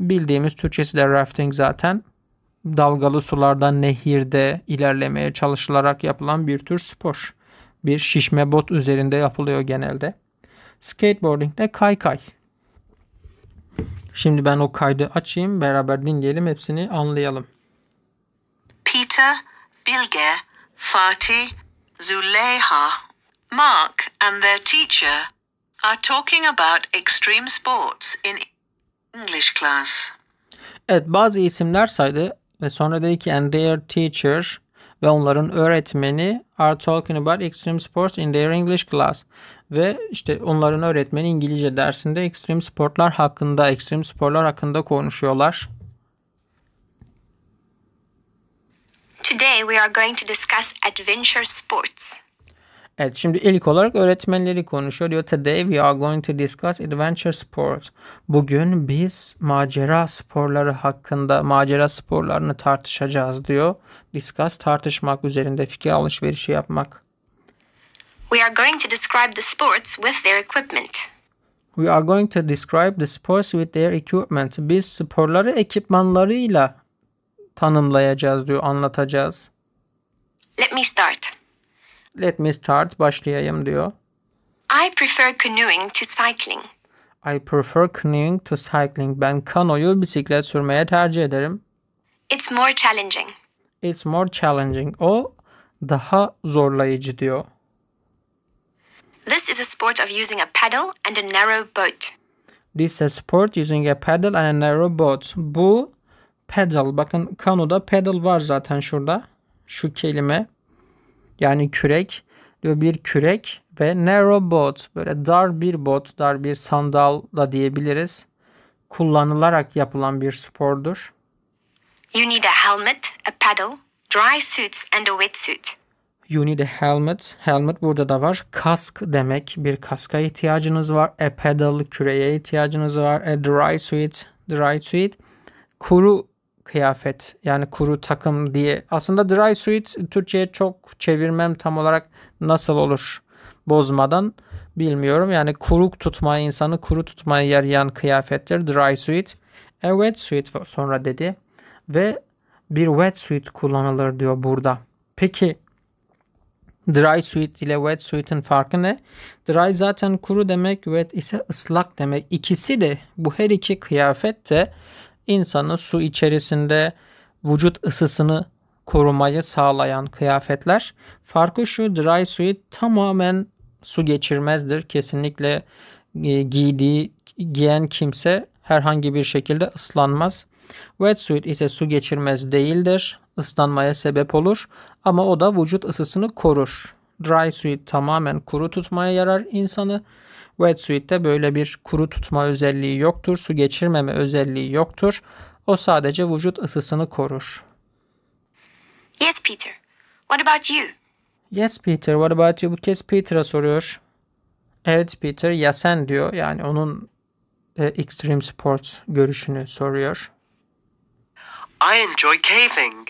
bildiğimiz Türkçesi de rafting zaten. Dalgalı sularda nehirde ilerlemeye çalışılarak yapılan bir tür spor. Bir şişme bot üzerinde yapılıyor genelde. Skateboarding de kay kay. Şimdi ben o kaydı açayım beraber dinleyelim hepsini anlayalım. Peter Bilge Fatih, Zuleha, Mark, and their teacher are talking about extreme sports in English class. Evet bazı isimler saydı ve sonra dedi ki and their teacher ve onların öğretmeni are talking about extreme sports in their English class. Ve işte onların öğretmeni İngilizce dersinde extreme sportlar hakkında, extreme sporlar hakkında konuşuyorlar. Today we are going to discuss adventure sports. Evet şimdi ilk olarak öğretmenleri konuşuyor. Diyor today we are going to discuss adventure sports. Bugün biz macera sporları hakkında macera sporlarını tartışacağız diyor. Discuss tartışmak üzerinde fikir alışverişi yapmak. We are going to describe the sports with their equipment. We are going to describe the sports with their equipment. Biz sporları ekipmanlarıyla tanımlayacağız diyor, anlatacağız. Let me start. Let me start başlayayım diyor. I prefer canoeing to cycling. I prefer canoeing to cycling. Ben kanoyu bisiklet sürmeye tercih ederim. It's more challenging. It's more challenging. O daha zorlayıcı diyor. This is a sport of using a paddle and a narrow boat. This is a sport using a paddle and a narrow boat. Bu pedal. Bakın kanoda pedal var zaten şurada. Şu kelime. Yani kürek. Diyor bir kürek ve narrow boat. Böyle dar bir bot, dar bir sandal da diyebiliriz. Kullanılarak yapılan bir spordur. You need a helmet, a paddle, dry suits and a wet suit. You need a helmet. Helmet burada da var. Kask demek. Bir kaska ihtiyacınız var. A pedal, küreye ihtiyacınız var. A dry suit, dry suit. Kuru kıyafet yani kuru takım diye. Aslında dry suit Türkçe'ye çok çevirmem tam olarak nasıl olur bozmadan bilmiyorum. Yani kuru tutmaya insanı kuru tutmaya yarayan kıyafetler dry suit. A e, wet suit sonra dedi ve bir wet suit kullanılır diyor burada. Peki dry suit ile wet suit'in farkı ne? Dry zaten kuru demek, wet ise ıslak demek. İkisi de bu her iki kıyafet de insanın su içerisinde vücut ısısını korumayı sağlayan kıyafetler. Farkı şu dry suit tamamen su geçirmezdir. Kesinlikle e, giydiği giyen kimse herhangi bir şekilde ıslanmaz. Wet suit ise su geçirmez değildir. Islanmaya sebep olur ama o da vücut ısısını korur. Dry suit tamamen kuru tutmaya yarar insanı. Wetsuitte böyle bir kuru tutma özelliği yoktur. Su geçirmeme özelliği yoktur. O sadece vücut ısısını korur. Yes Peter. What about you? Yes Peter. What about you? Bu kez Peter'a soruyor. Evet Peter ya sen diyor. Yani onun e, Extreme Sports görüşünü soruyor. I enjoy caving.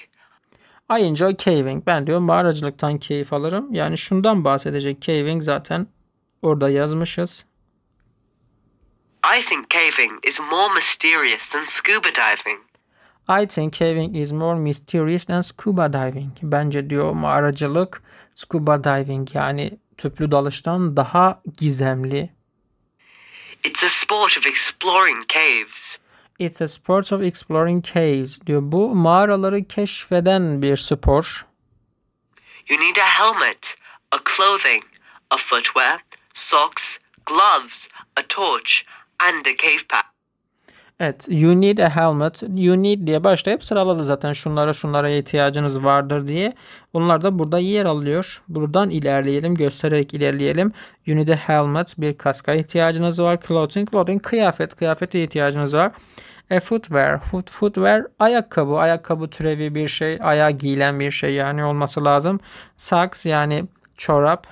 I enjoy caving. Ben diyor mağaracılıktan keyif alırım. Yani şundan bahsedecek. Caving zaten Orada yazmışız. I think caving is more mysterious than scuba diving. I think caving is more mysterious than scuba diving. Bence diyor mağaracılık scuba diving yani tüplü dalıştan daha gizemli. It's a sport of exploring caves. It's a sport of exploring caves diyor. Bu mağaraları keşfeden bir spor. You need a helmet, a clothing, a footwear socks, gloves, a torch and a cave pack. Evet, you need a helmet. You need diye başlayıp sıraladı zaten şunlara şunlara ihtiyacınız vardır diye. Bunlar da burada yer alıyor. Buradan ilerleyelim, göstererek ilerleyelim. You need a helmet. Bir kaska ihtiyacınız var. Clothing, clothing kıyafet, kıyafete ihtiyacınız var. A footwear, foot, footwear ayakkabı, ayakkabı türevi bir şey, ayağa giyilen bir şey yani olması lazım. Socks yani çorap.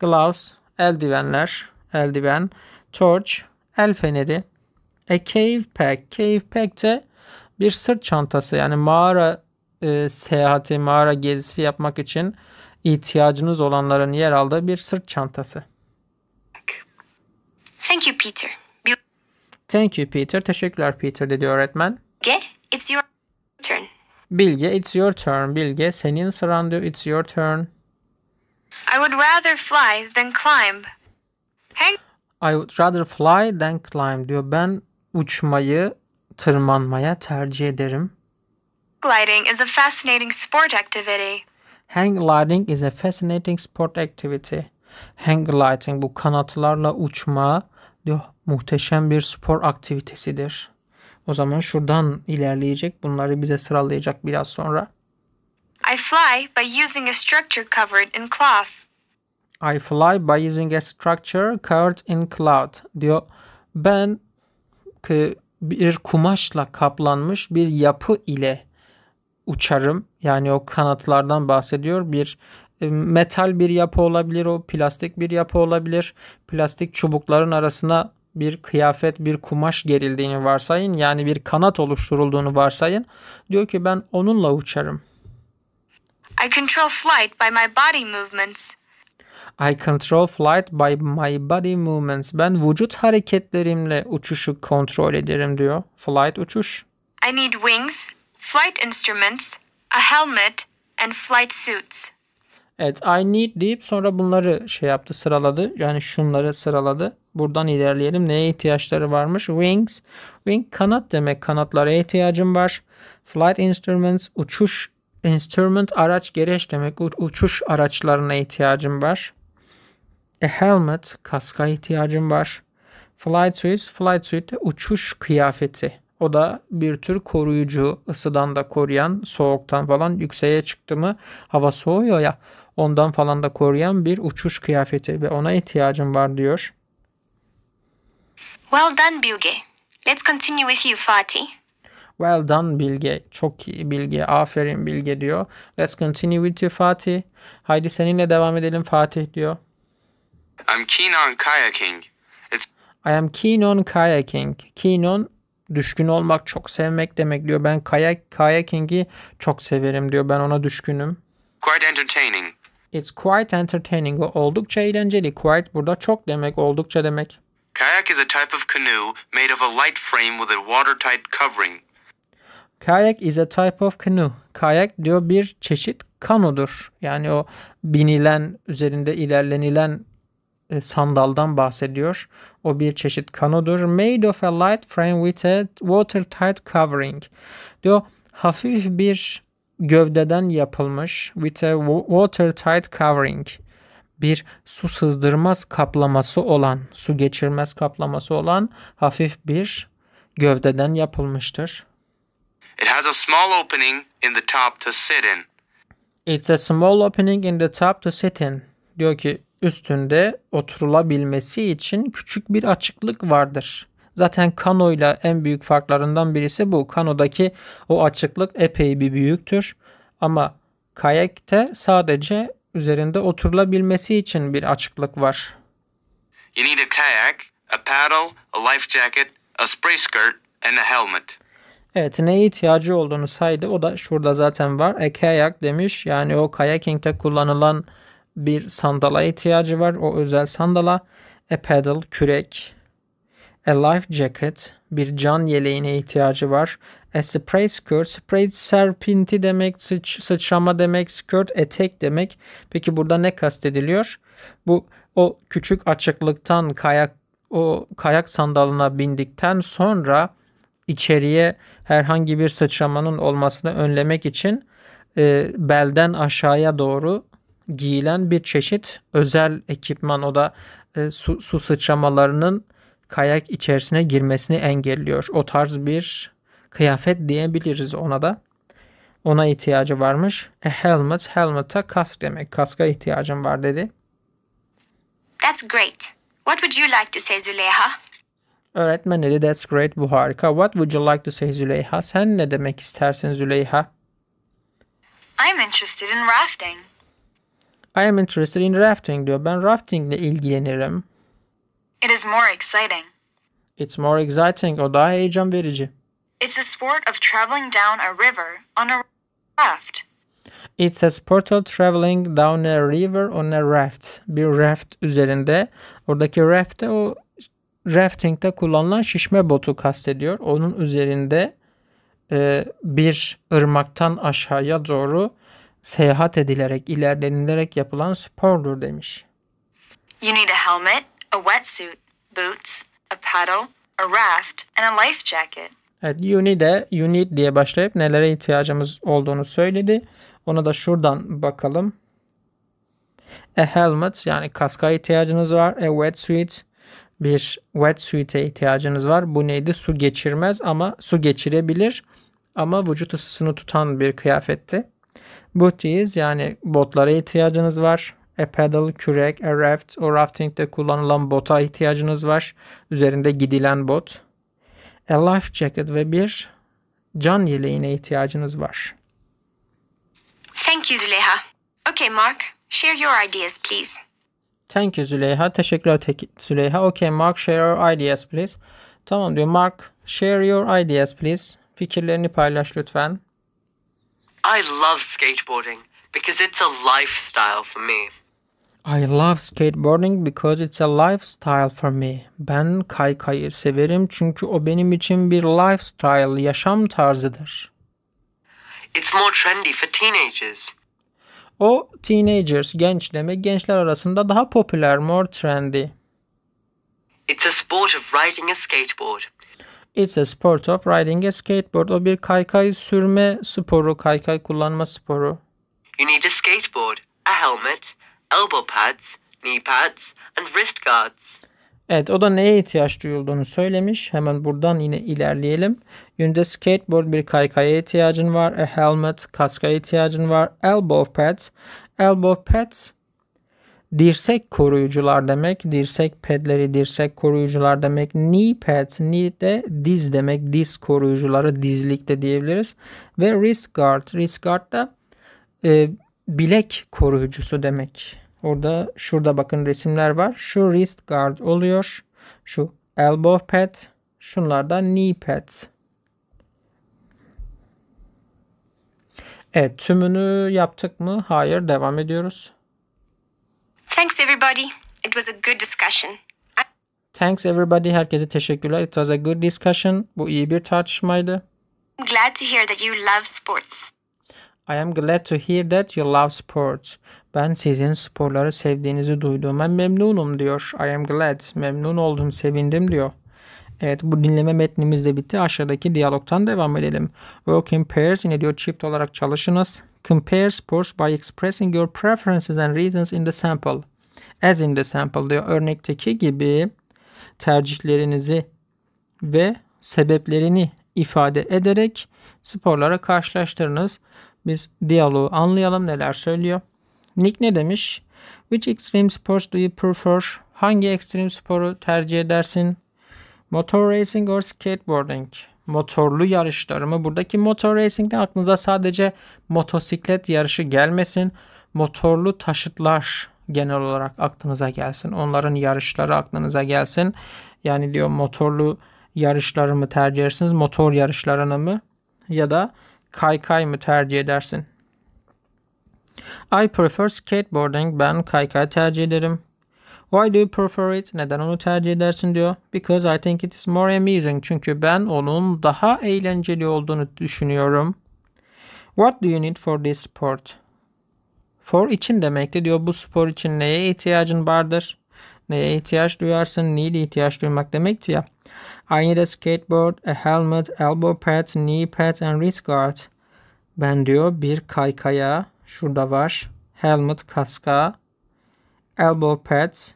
Gloves eldivenler, eldiven, torch, el feneri. A cave pack, cave pack de bir sırt çantası yani mağara e, seyahati, mağara gezisi yapmak için ihtiyacınız olanların yer aldığı bir sırt çantası. Thank you Peter. Thank you Peter. Teşekkürler Peter dedi öğretmen. Bilge, it's your turn. Bilge, it's your turn. Bilge, senin sıran diyor. It's your turn. I would rather fly than climb. Hang I would rather fly than climb diyor. Ben uçmayı tırmanmaya tercih ederim. Gliding is a fascinating sport activity. Hang gliding is a fascinating sport activity. Hang gliding bu kanatlarla uçma diyor muhteşem bir spor aktivitesidir. O zaman şuradan ilerleyecek. Bunları bize sıralayacak biraz sonra. I fly by using a structure covered in cloth. I fly by using a structure covered in cloth diyor. Ben bir kumaşla kaplanmış bir yapı ile uçarım. Yani o kanatlardan bahsediyor. Bir e, metal bir yapı olabilir, o plastik bir yapı olabilir. Plastik çubukların arasına bir kıyafet, bir kumaş gerildiğini varsayın. Yani bir kanat oluşturulduğunu varsayın. Diyor ki ben onunla uçarım. I control flight by my body movements. I control flight by my body movements. Ben vücut hareketlerimle uçuşu kontrol ederim diyor. Flight uçuş. I need wings, flight instruments, a helmet and flight suits. Evet I need deyip sonra bunları şey yaptı sıraladı. Yani şunları sıraladı. Buradan ilerleyelim. Neye ihtiyaçları varmış? Wings. Wing kanat demek. Kanatlara ihtiyacım var. Flight instruments uçuş Instrument araç gereç demek. uçuş araçlarına ihtiyacım var. A helmet kaska ihtiyacım var. Flight suit, flight suit de uçuş kıyafeti. O da bir tür koruyucu, ısıdan da koruyan, soğuktan falan yükseğe çıktı mı hava soğuyor ya. Ondan falan da koruyan bir uçuş kıyafeti ve ona ihtiyacım var diyor. Well done Bilge. Let's continue with you Fatih. Well done Bilge. Çok iyi Bilge. Aferin Bilge diyor. Let's continue with you Fatih. Haydi seninle devam edelim Fatih diyor. I'm keen on kayaking. It's... I am keen on kayaking. Keen on düşkün olmak, çok sevmek demek diyor. Ben kayak kayaking'i çok severim diyor. Ben ona düşkünüm. Quite entertaining. It's quite entertaining. O oldukça eğlenceli. Quite burada çok demek, oldukça demek. Kayak is a type of canoe made of a light frame with a watertight covering. Kayak is a type of canoe. Kayak diyor bir çeşit kanodur. Yani o binilen, üzerinde ilerlenilen e, sandaldan bahsediyor. O bir çeşit kanodur. Made of a light frame with a watertight covering. Diyor hafif bir gövdeden yapılmış with a watertight covering. Bir su sızdırmaz kaplaması olan, su geçirmez kaplaması olan hafif bir gövdeden yapılmıştır. It has a small opening in the top to sit in. It's a small opening in the top to sit in. Diyor ki üstünde oturulabilmesi için küçük bir açıklık vardır. Zaten kanoyla en büyük farklarından birisi bu. Kanodaki o açıklık epey bir büyüktür. Ama kayakte sadece üzerinde oturulabilmesi için bir açıklık var. You need a kayak, a paddle, a life jacket, a spray skirt and a helmet. Evet neye ihtiyacı olduğunu saydı. O da şurada zaten var. E kayak demiş. Yani o kayakingde kullanılan bir sandala ihtiyacı var. O özel sandala. A paddle, kürek. A life jacket, bir can yeleğine ihtiyacı var. A spray skirt, spray serpinti demek, sıç, sıçrama demek, skirt etek demek. Peki burada ne kastediliyor? Bu o küçük açıklıktan kayak o kayak sandalına bindikten sonra içeriye herhangi bir sıçramanın olmasını önlemek için e, belden aşağıya doğru giyilen bir çeşit özel ekipman o da e, su, su sıçramalarının kayak içerisine girmesini engelliyor. O tarz bir kıyafet diyebiliriz ona da. Ona ihtiyacı varmış. A e, helmet, helmet'a kask demek. Kaska ihtiyacım var dedi. That's great. What would you like to say Züleyha? Öğretmen dedi that's great bu harika. What would you like to say Züleyha? Sen ne demek istersin Züleyha? I'm interested in rafting. I am interested in rafting diyor. Ben raftingle ilgilenirim. It is more exciting. It's more exciting. O daha heyecan verici. It's a sport of traveling down a river on a raft. It's a sport of traveling down a river on a raft. Bir raft üzerinde. Oradaki raft o rafting'de kullanılan şişme botu kastediyor. Onun üzerinde e, bir ırmaktan aşağıya doğru seyahat edilerek, ilerlenilerek yapılan spordur demiş. You need a helmet, a wetsuit, boots, a paddle, a raft and a life jacket. Evet, you need, a, you need diye başlayıp nelere ihtiyacımız olduğunu söyledi. Ona da şuradan bakalım. A helmet yani kaska ihtiyacınız var. A wetsuit bir wet suit'e ihtiyacınız var. Bu neydi? Su geçirmez ama su geçirebilir ama vücut ısısını tutan bir kıyafetti. Booties yani botlara ihtiyacınız var. A paddle, kürek, a raft o raftingde kullanılan bota ihtiyacınız var. Üzerinde gidilen bot. A life jacket ve bir can yeleğine ihtiyacınız var. Thank you Zuleha. Okay Mark, share your ideas please. Thank you Züleyha. Teşekkürler Züleyha. Okay Mark share your ideas please. Tamam diyor Mark share your ideas please. Fikirlerini paylaş lütfen. I love skateboarding because it's a lifestyle for me. I love skateboarding because it's a lifestyle for me. Ben kaykayı severim çünkü o benim için bir lifestyle, yaşam tarzıdır. It's more trendy for teenagers. O teenagers, genç demek, gençler arasında daha popüler, more trendy. It's a sport of riding a skateboard. It's a sport of riding a skateboard. O bir kaykay sürme sporu, kaykay kullanma sporu. You need a skateboard, a helmet, elbow pads, knee pads and wrist guards. Evet o da neye ihtiyaç duyulduğunu söylemiş. Hemen buradan yine ilerleyelim. Yünde skateboard bir kaykaya ihtiyacın var. A e, helmet kaska ihtiyacın var. Elbow pads. Elbow pads dirsek koruyucular demek. Dirsek pedleri, dirsek koruyucular demek. Knee pads, knee de diz demek. Diz koruyucuları dizlik de diyebiliriz. Ve wrist guard. Wrist guard da e, bilek koruyucusu demek. Orada şurada bakın resimler var. Şu wrist guard oluyor. Şu elbow pad. Şunlar da knee pads. Evet tümünü yaptık mı? Hayır devam ediyoruz. Thanks everybody. It was a good discussion. Thanks everybody. Herkese teşekkürler. It was a good discussion. Bu iyi bir tartışmaydı. I'm glad to hear that you love sports. I am glad to hear that you love sports. Ben sizin sporları sevdiğinizi duyduğuma memnunum diyor. I am glad. Memnun oldum, sevindim diyor. Evet bu dinleme metnimiz de bitti. Aşağıdaki diyalogtan devam edelim. Work in pairs yine diyor çift olarak çalışınız. Compare sports by expressing your preferences and reasons in the sample. As in the sample diyor. Örnekteki gibi tercihlerinizi ve sebeplerini ifade ederek sporlara karşılaştırınız. Biz diyaloğu anlayalım neler söylüyor. Nick ne demiş? Which extreme sports do you prefer? Hangi ekstrem sporu tercih edersin? Motor racing or skateboarding? Motorlu yarışlar mı? Buradaki motor racing de aklınıza sadece motosiklet yarışı gelmesin. Motorlu taşıtlar genel olarak aklınıza gelsin. Onların yarışları aklınıza gelsin. Yani diyor motorlu yarışları mı tercih edersiniz? Motor yarışlarını mı? Ya da kaykay mı tercih edersin? I prefer skateboarding. Ben kaykay tercih ederim. Why do you prefer it? Neden onu tercih edersin diyor. Because I think it is more amusing. Çünkü ben onun daha eğlenceli olduğunu düşünüyorum. What do you need for this sport? For için demekti diyor. Bu spor için neye ihtiyacın vardır? Neye ihtiyaç duyarsın? Need ihtiyaç duymak demekti ya. I need a skateboard, a helmet, elbow pads, knee pads, and wrist guard. Ben diyor bir kaykaya, şurada var, helmet, kaska, elbow pads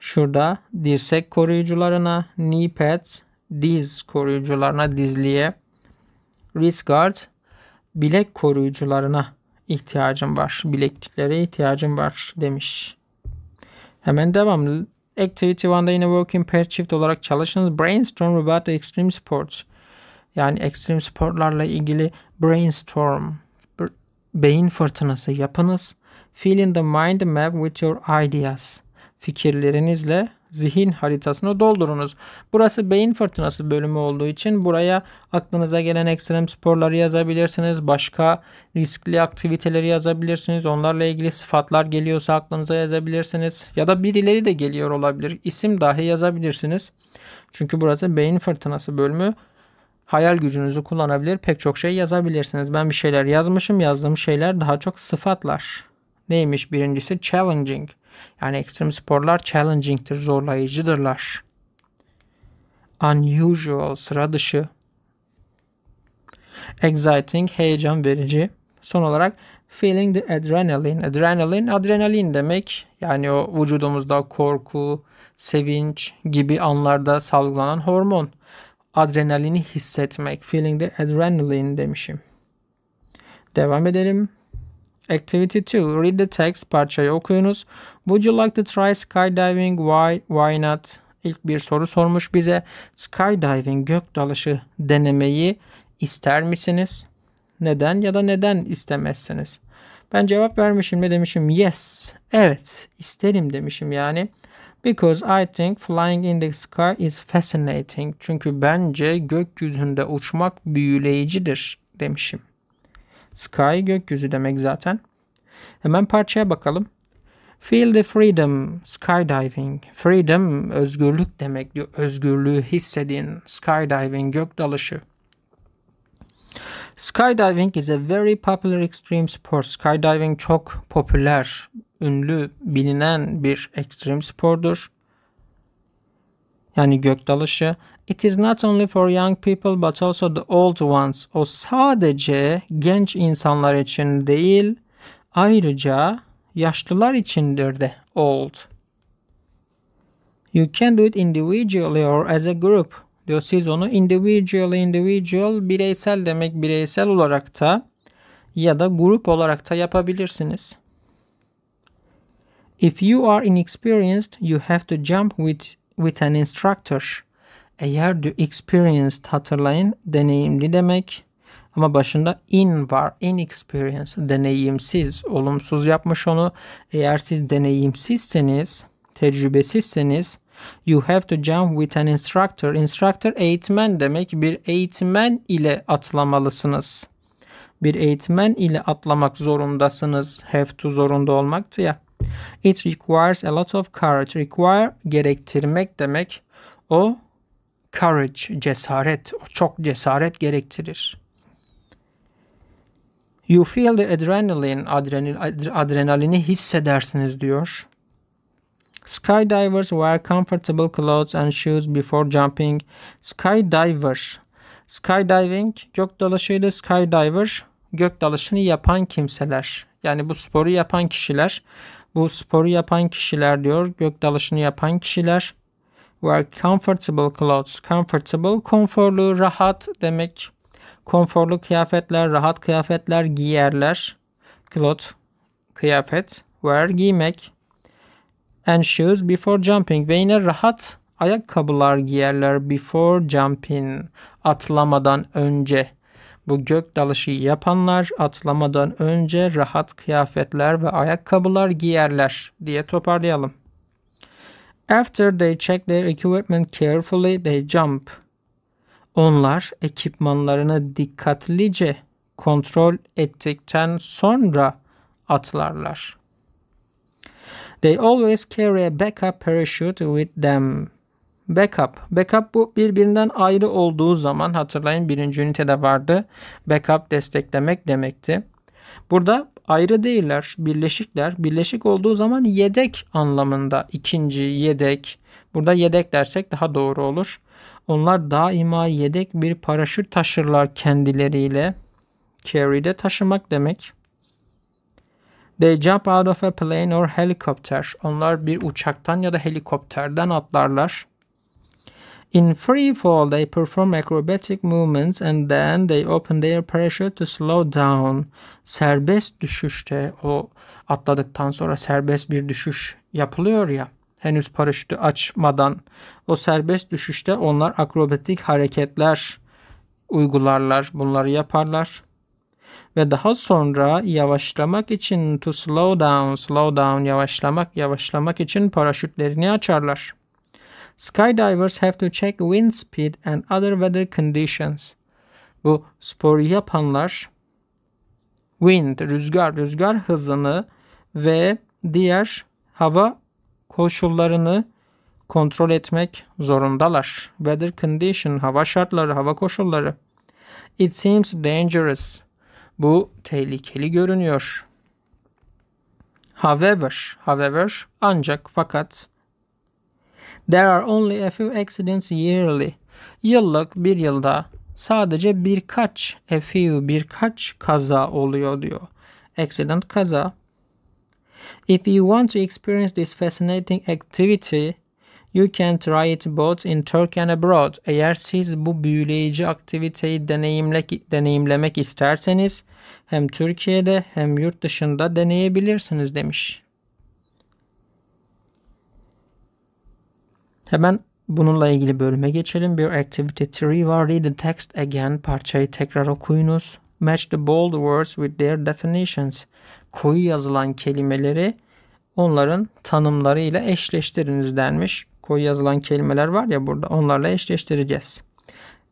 şurada dirsek koruyucularına, knee pads diz koruyucularına, dizliğe, wrist guard bilek koruyucularına ihtiyacım var. Bilekliklere ihtiyacım var demiş. Hemen devam. Activity 1'da yine working pair shift olarak çalışınız. Brainstorm about extreme sports. Yani extreme sportlarla ilgili brainstorm, beyin fırtınası yapınız. Fill in the mind map with your ideas. Fikirlerinizle zihin haritasını doldurunuz. Burası beyin fırtınası bölümü olduğu için buraya aklınıza gelen ekstrem sporları yazabilirsiniz. Başka riskli aktiviteleri yazabilirsiniz. Onlarla ilgili sıfatlar geliyorsa aklınıza yazabilirsiniz. Ya da birileri de geliyor olabilir. İsim dahi yazabilirsiniz. Çünkü burası beyin fırtınası bölümü. Hayal gücünüzü kullanabilir. Pek çok şey yazabilirsiniz. Ben bir şeyler yazmışım. Yazdığım şeyler daha çok sıfatlar. Neymiş birincisi? Challenging. Yani ekstrem sporlar challenging'tir, zorlayıcıdırlar. Unusual, sıra dışı. Exciting, heyecan verici. Son olarak feeling the adrenaline. Adrenaline, adrenalin demek. Yani o vücudumuzda korku, sevinç gibi anlarda salgılanan hormon. Adrenalini hissetmek. Feeling the adrenaline demişim. Devam edelim. Activity 2. Read the text. Parçayı okuyunuz. Would you like to try skydiving? Why? Why not? İlk bir soru sormuş bize. Skydiving gök dalışı denemeyi ister misiniz? Neden ya da neden istemezsiniz? Ben cevap vermişim ne demişim? Yes. Evet. isterim demişim yani. Because I think flying in the sky is fascinating. Çünkü bence gökyüzünde uçmak büyüleyicidir demişim. Sky gökyüzü demek zaten. Hemen parçaya bakalım. Feel the freedom, skydiving. Freedom özgürlük demek diyor. Özgürlüğü hissedin. Skydiving gök dalışı. Skydiving is a very popular extreme sport. Skydiving çok popüler, ünlü, bilinen bir extreme spordur. Yani gök dalışı. It is not only for young people but also the old ones. O sadece genç insanlar için değil, ayrıca yaşlılar içindir de old. You can do it individually or as a group. Diyor siz onu individual, individual, bireysel demek bireysel olarak da ya da grup olarak da yapabilirsiniz. If you are inexperienced, you have to jump with with an instructor. Eğer diyor experienced hatırlayın deneyimli demek. Ama başında in var. Inexperienced deneyimsiz, olumsuz yapmış onu. Eğer siz deneyimsizseniz, tecrübesizseniz You have to jump with an instructor. Instructor eğitmen demek. Bir eğitmen ile atlamalısınız. Bir eğitmen ile atlamak zorundasınız. Have to zorunda olmaktı ya. It requires a lot of courage. Require gerektirmek demek. O courage, cesaret, çok cesaret gerektirir. You feel the adrenaline, adrenal, adrenalini hissedersiniz diyor. Skydivers wear comfortable clothes and shoes before jumping. Skydiver, skydiving, gök dalışıydı. Skydiver, gök dalışını yapan kimseler. Yani bu sporu yapan kişiler, bu sporu yapan kişiler diyor, gök dalışını yapan kişiler Wear comfortable clothes. Comfortable, konforlu, rahat demek. Konforlu kıyafetler, rahat kıyafetler giyerler. Cloth, kıyafet. Wear, giymek. And shoes before jumping. Ve yine rahat ayakkabılar giyerler before jumping. Atlamadan önce. Bu gök dalışı yapanlar atlamadan önce rahat kıyafetler ve ayakkabılar giyerler diye toparlayalım. After they check their equipment carefully, they jump. Onlar ekipmanlarını dikkatlice kontrol ettikten sonra atlarlar. They always carry a backup parachute with them. Backup. Backup bu birbirinden ayrı olduğu zaman hatırlayın birinci ünitede vardı. Backup desteklemek demekti. Burada ayrı değiller, birleşikler. Birleşik olduğu zaman yedek anlamında ikinci yedek. Burada yedek dersek daha doğru olur. Onlar daima yedek bir paraşüt taşırlar kendileriyle. Carry'de taşımak demek. They jump out of a plane or helicopter. Onlar bir uçaktan ya da helikopterden atlarlar. In free fall, they perform acrobatic movements and then they open their parachute to slow down. Serbest düşüşte o atladıktan sonra serbest bir düşüş yapılıyor ya. Henüz paraşütü açmadan o serbest düşüşte onlar akrobatik hareketler uygularlar. Bunları yaparlar. Ve daha sonra yavaşlamak için to slow down, slow down yavaşlamak, yavaşlamak için paraşütlerini açarlar. Skydivers have to check wind speed and other weather conditions. Bu spor yapanlar wind, rüzgar, rüzgar hızını ve diğer hava koşullarını kontrol etmek zorundalar. Weather condition, hava şartları, hava koşulları. It seems dangerous. Bu tehlikeli görünüyor. However, however ancak fakat There are only a few accidents yearly. Yıllık bir yılda sadece birkaç, a few birkaç kaza oluyor diyor. Accident kaza. If you want to experience this fascinating activity, You can try it both in Turkey and abroad. Eğer siz bu büyüleyici aktiviteyi deneyimlek, deneyimlemek isterseniz hem Türkiye'de hem yurt dışında deneyebilirsiniz demiş. Hemen bununla ilgili bölüme geçelim. Bir activity tree var. Read the text again. Parçayı tekrar okuyunuz. Match the bold words with their definitions. Koyu yazılan kelimeleri onların tanımlarıyla eşleştiriniz denmiş. Koyu yazılan kelimeler var ya burada onlarla eşleştireceğiz.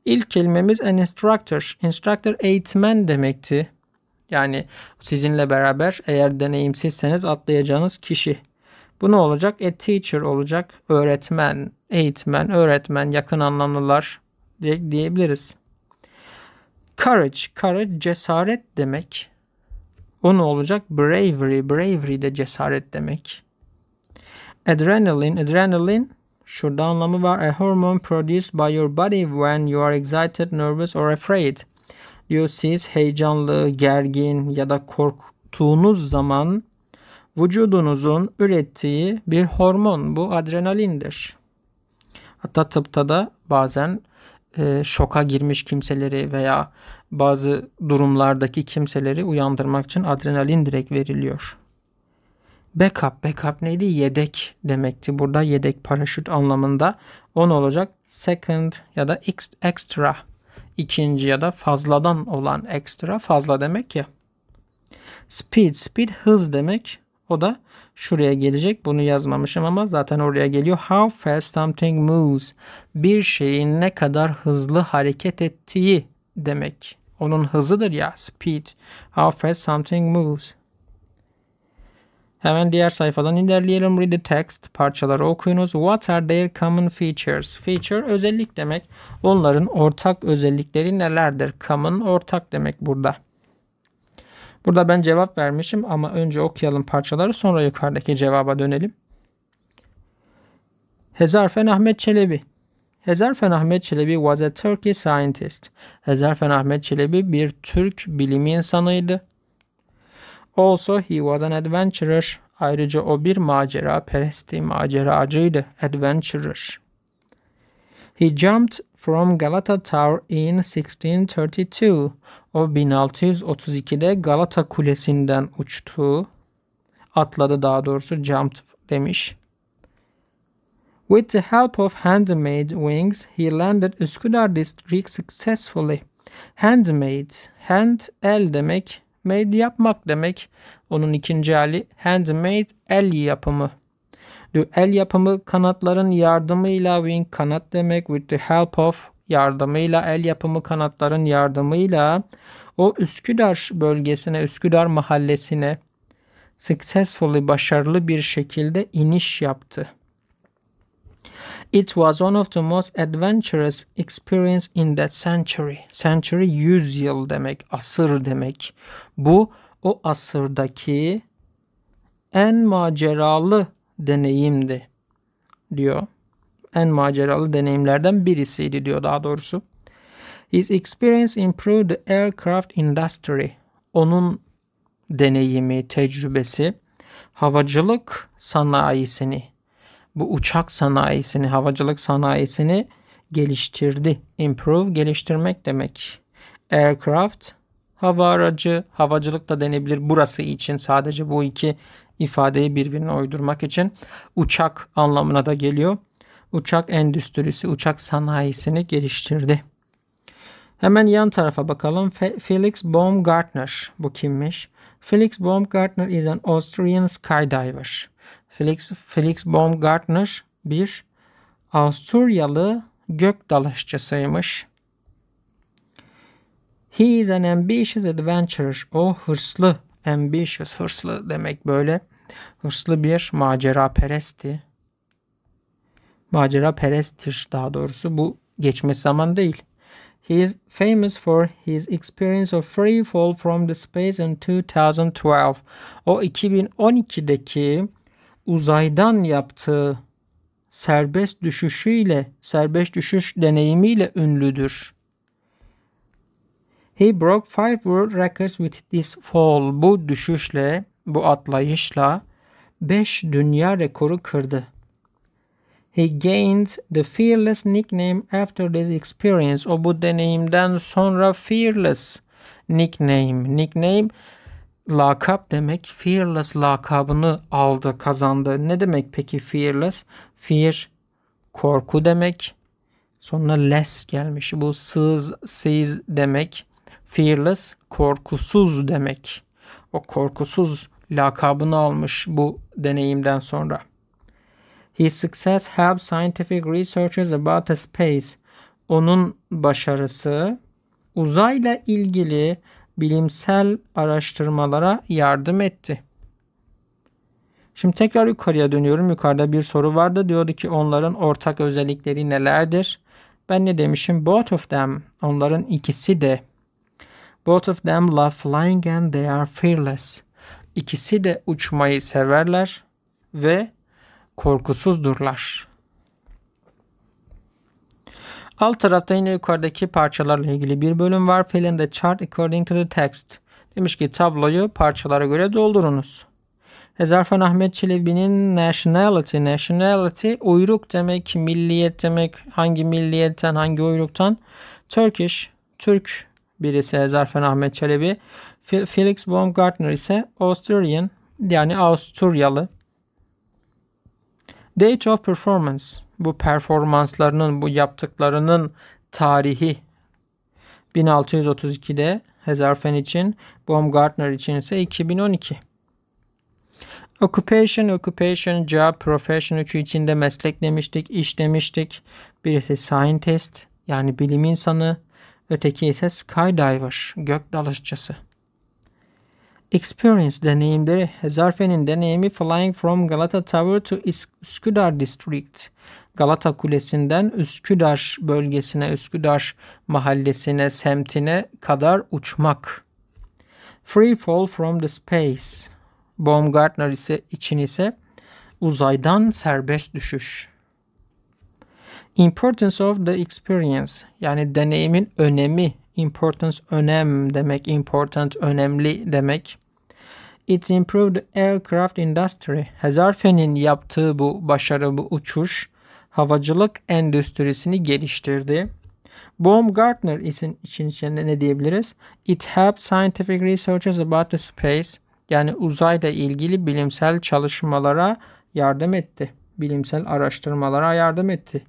İlk kelimemiz an instructor. Instructor eğitmen demekti. Yani sizinle beraber eğer deneyimsizseniz atlayacağınız kişi bu ne olacak? A e, teacher olacak. Öğretmen, eğitmen, öğretmen, yakın anlamlılar diye, diyebiliriz. Courage, courage cesaret demek. O ne olacak? Bravery, bravery de cesaret demek. Adrenaline, adrenaline şurada anlamı var. A hormone produced by your body when you are excited, nervous or afraid. Diyor siz heyecanlı, gergin ya da korktuğunuz zaman vücudunuzun ürettiği bir hormon bu adrenalindir. Hatta tıpta da bazen e, şoka girmiş kimseleri veya bazı durumlardaki kimseleri uyandırmak için adrenalin direkt veriliyor. Backup, backup neydi? Yedek demekti. Burada yedek paraşüt anlamında 10 olacak. Second ya da extra. ikinci ya da fazladan olan extra fazla demek ya. Speed, speed hız demek. O da şuraya gelecek. Bunu yazmamışım ama zaten oraya geliyor. How fast something moves. Bir şeyin ne kadar hızlı hareket ettiği demek. Onun hızıdır ya speed. How fast something moves. Hemen diğer sayfadan ilerleyelim. Read the text. Parçaları okuyunuz. What are their common features? Feature özellik demek. Onların ortak özellikleri nelerdir? Common ortak demek burada. Burada ben cevap vermişim ama önce okuyalım parçaları sonra yukarıdaki cevaba dönelim. Hezarfen Ahmet Çelebi Hezarfen Ahmet Çelebi was a Turkey scientist. Hezarfen Ahmet Çelebi bir Türk bilim insanıydı. Also he was an adventurer. Ayrıca o bir macera peresti, maceracıydı. Adventurer. He jumped from Galata Tower in 1632. O 1632'de Galata Kulesi'nden uçtu. Atladı daha doğrusu jumped demiş. With the help of handmade wings he landed Üsküdar District successfully. Handmade, hand el demek, made yapmak demek. Onun ikinci hali handmade el yapımı. El yapımı kanatların yardımıyla wing kanat demek with the help of yardımıyla, el yapımı kanatların yardımıyla o Üsküdar bölgesine, Üsküdar mahallesine successfully, başarılı bir şekilde iniş yaptı. It was one of the most adventurous experience in that century. Century yüzyıl demek, asır demek. Bu o asırdaki en maceralı deneyimdi diyor en maceralı deneyimlerden birisiydi diyor daha doğrusu. His experience improved the aircraft industry. Onun deneyimi, tecrübesi havacılık sanayisini, bu uçak sanayisini, havacılık sanayisini geliştirdi. Improve geliştirmek demek. Aircraft hava aracı, havacılık da denebilir burası için sadece bu iki ifadeyi birbirine uydurmak için uçak anlamına da geliyor uçak endüstrisi, uçak sanayisini geliştirdi. Hemen yan tarafa bakalım. Felix Baumgartner bu kimmiş? Felix Baumgartner is an Austrian skydiver. Felix, Felix Baumgartner bir Avusturyalı gök dalışçısıymış. He is an ambitious adventurer. O hırslı, ambitious hırslı demek böyle. Hırslı bir macera peresti macera peresttir daha doğrusu. Bu geçmiş zaman değil. He is famous for his experience of free fall from the space in 2012. O 2012'deki uzaydan yaptığı serbest düşüşüyle, serbest düşüş deneyimiyle ünlüdür. He broke five world records with this fall. Bu düşüşle, bu atlayışla 5 dünya rekoru kırdı. He gained the fearless nickname after this experience. O bu deneyimden sonra fearless nickname. Nickname lakap demek. Fearless lakabını aldı, kazandı. Ne demek peki fearless? Fear korku demek. Sonra less gelmiş. Bu sığız, siz demek. Fearless korkusuz demek. O korkusuz lakabını almış bu deneyimden sonra. His success helped scientific researchers about space. Onun başarısı uzayla ilgili bilimsel araştırmalara yardım etti. Şimdi tekrar yukarıya dönüyorum. Yukarıda bir soru vardı. Diyordu ki onların ortak özellikleri nelerdir? Ben ne demişim? Both of them. Onların ikisi de. Both of them love flying and they are fearless. İkisi de uçmayı severler ve korkusuzdurlar. Alt tarafta yine yukarıdaki parçalarla ilgili bir bölüm var. Fill in the chart according to the text. Demiş ki tabloyu parçalara göre doldurunuz. Ezarfen Ahmet Çelebi'nin nationality, nationality uyruk demek, milliyet demek, hangi milliyetten, hangi uyruktan. Turkish, Türk birisi Ezarfen Ahmet Çelebi. Felix Baumgartner ise Austrian, yani Avusturyalı. Date of Performance bu performanslarının bu yaptıklarının tarihi 1632'de Hezarfen için Baumgartner için ise 2012. Occupation, occupation, job, profession üçü içinde meslek demiştik, iş demiştik. Birisi scientist yani bilim insanı, öteki ise skydiver, gök dalışçısı. Experience deneyimleri Hezarfen'in deneyimi Flying from Galata Tower to Üsküdar District. Galata Kulesi'nden Üsküdar bölgesine, Üsküdar mahallesine, semtine kadar uçmak. Free Fall from the Space. Baumgartner ise için ise uzaydan serbest düşüş. Importance of the experience yani deneyimin önemi. Importance önem demek, important önemli demek. It improved aircraft industry. Hazarfen'in yaptığı bu başarılı uçuş havacılık endüstrisini geliştirdi. Baumgartner için, için içinde ne diyebiliriz? It helped scientific researchers about the space yani uzayla ilgili bilimsel çalışmalara yardım etti. Bilimsel araştırmalara yardım etti.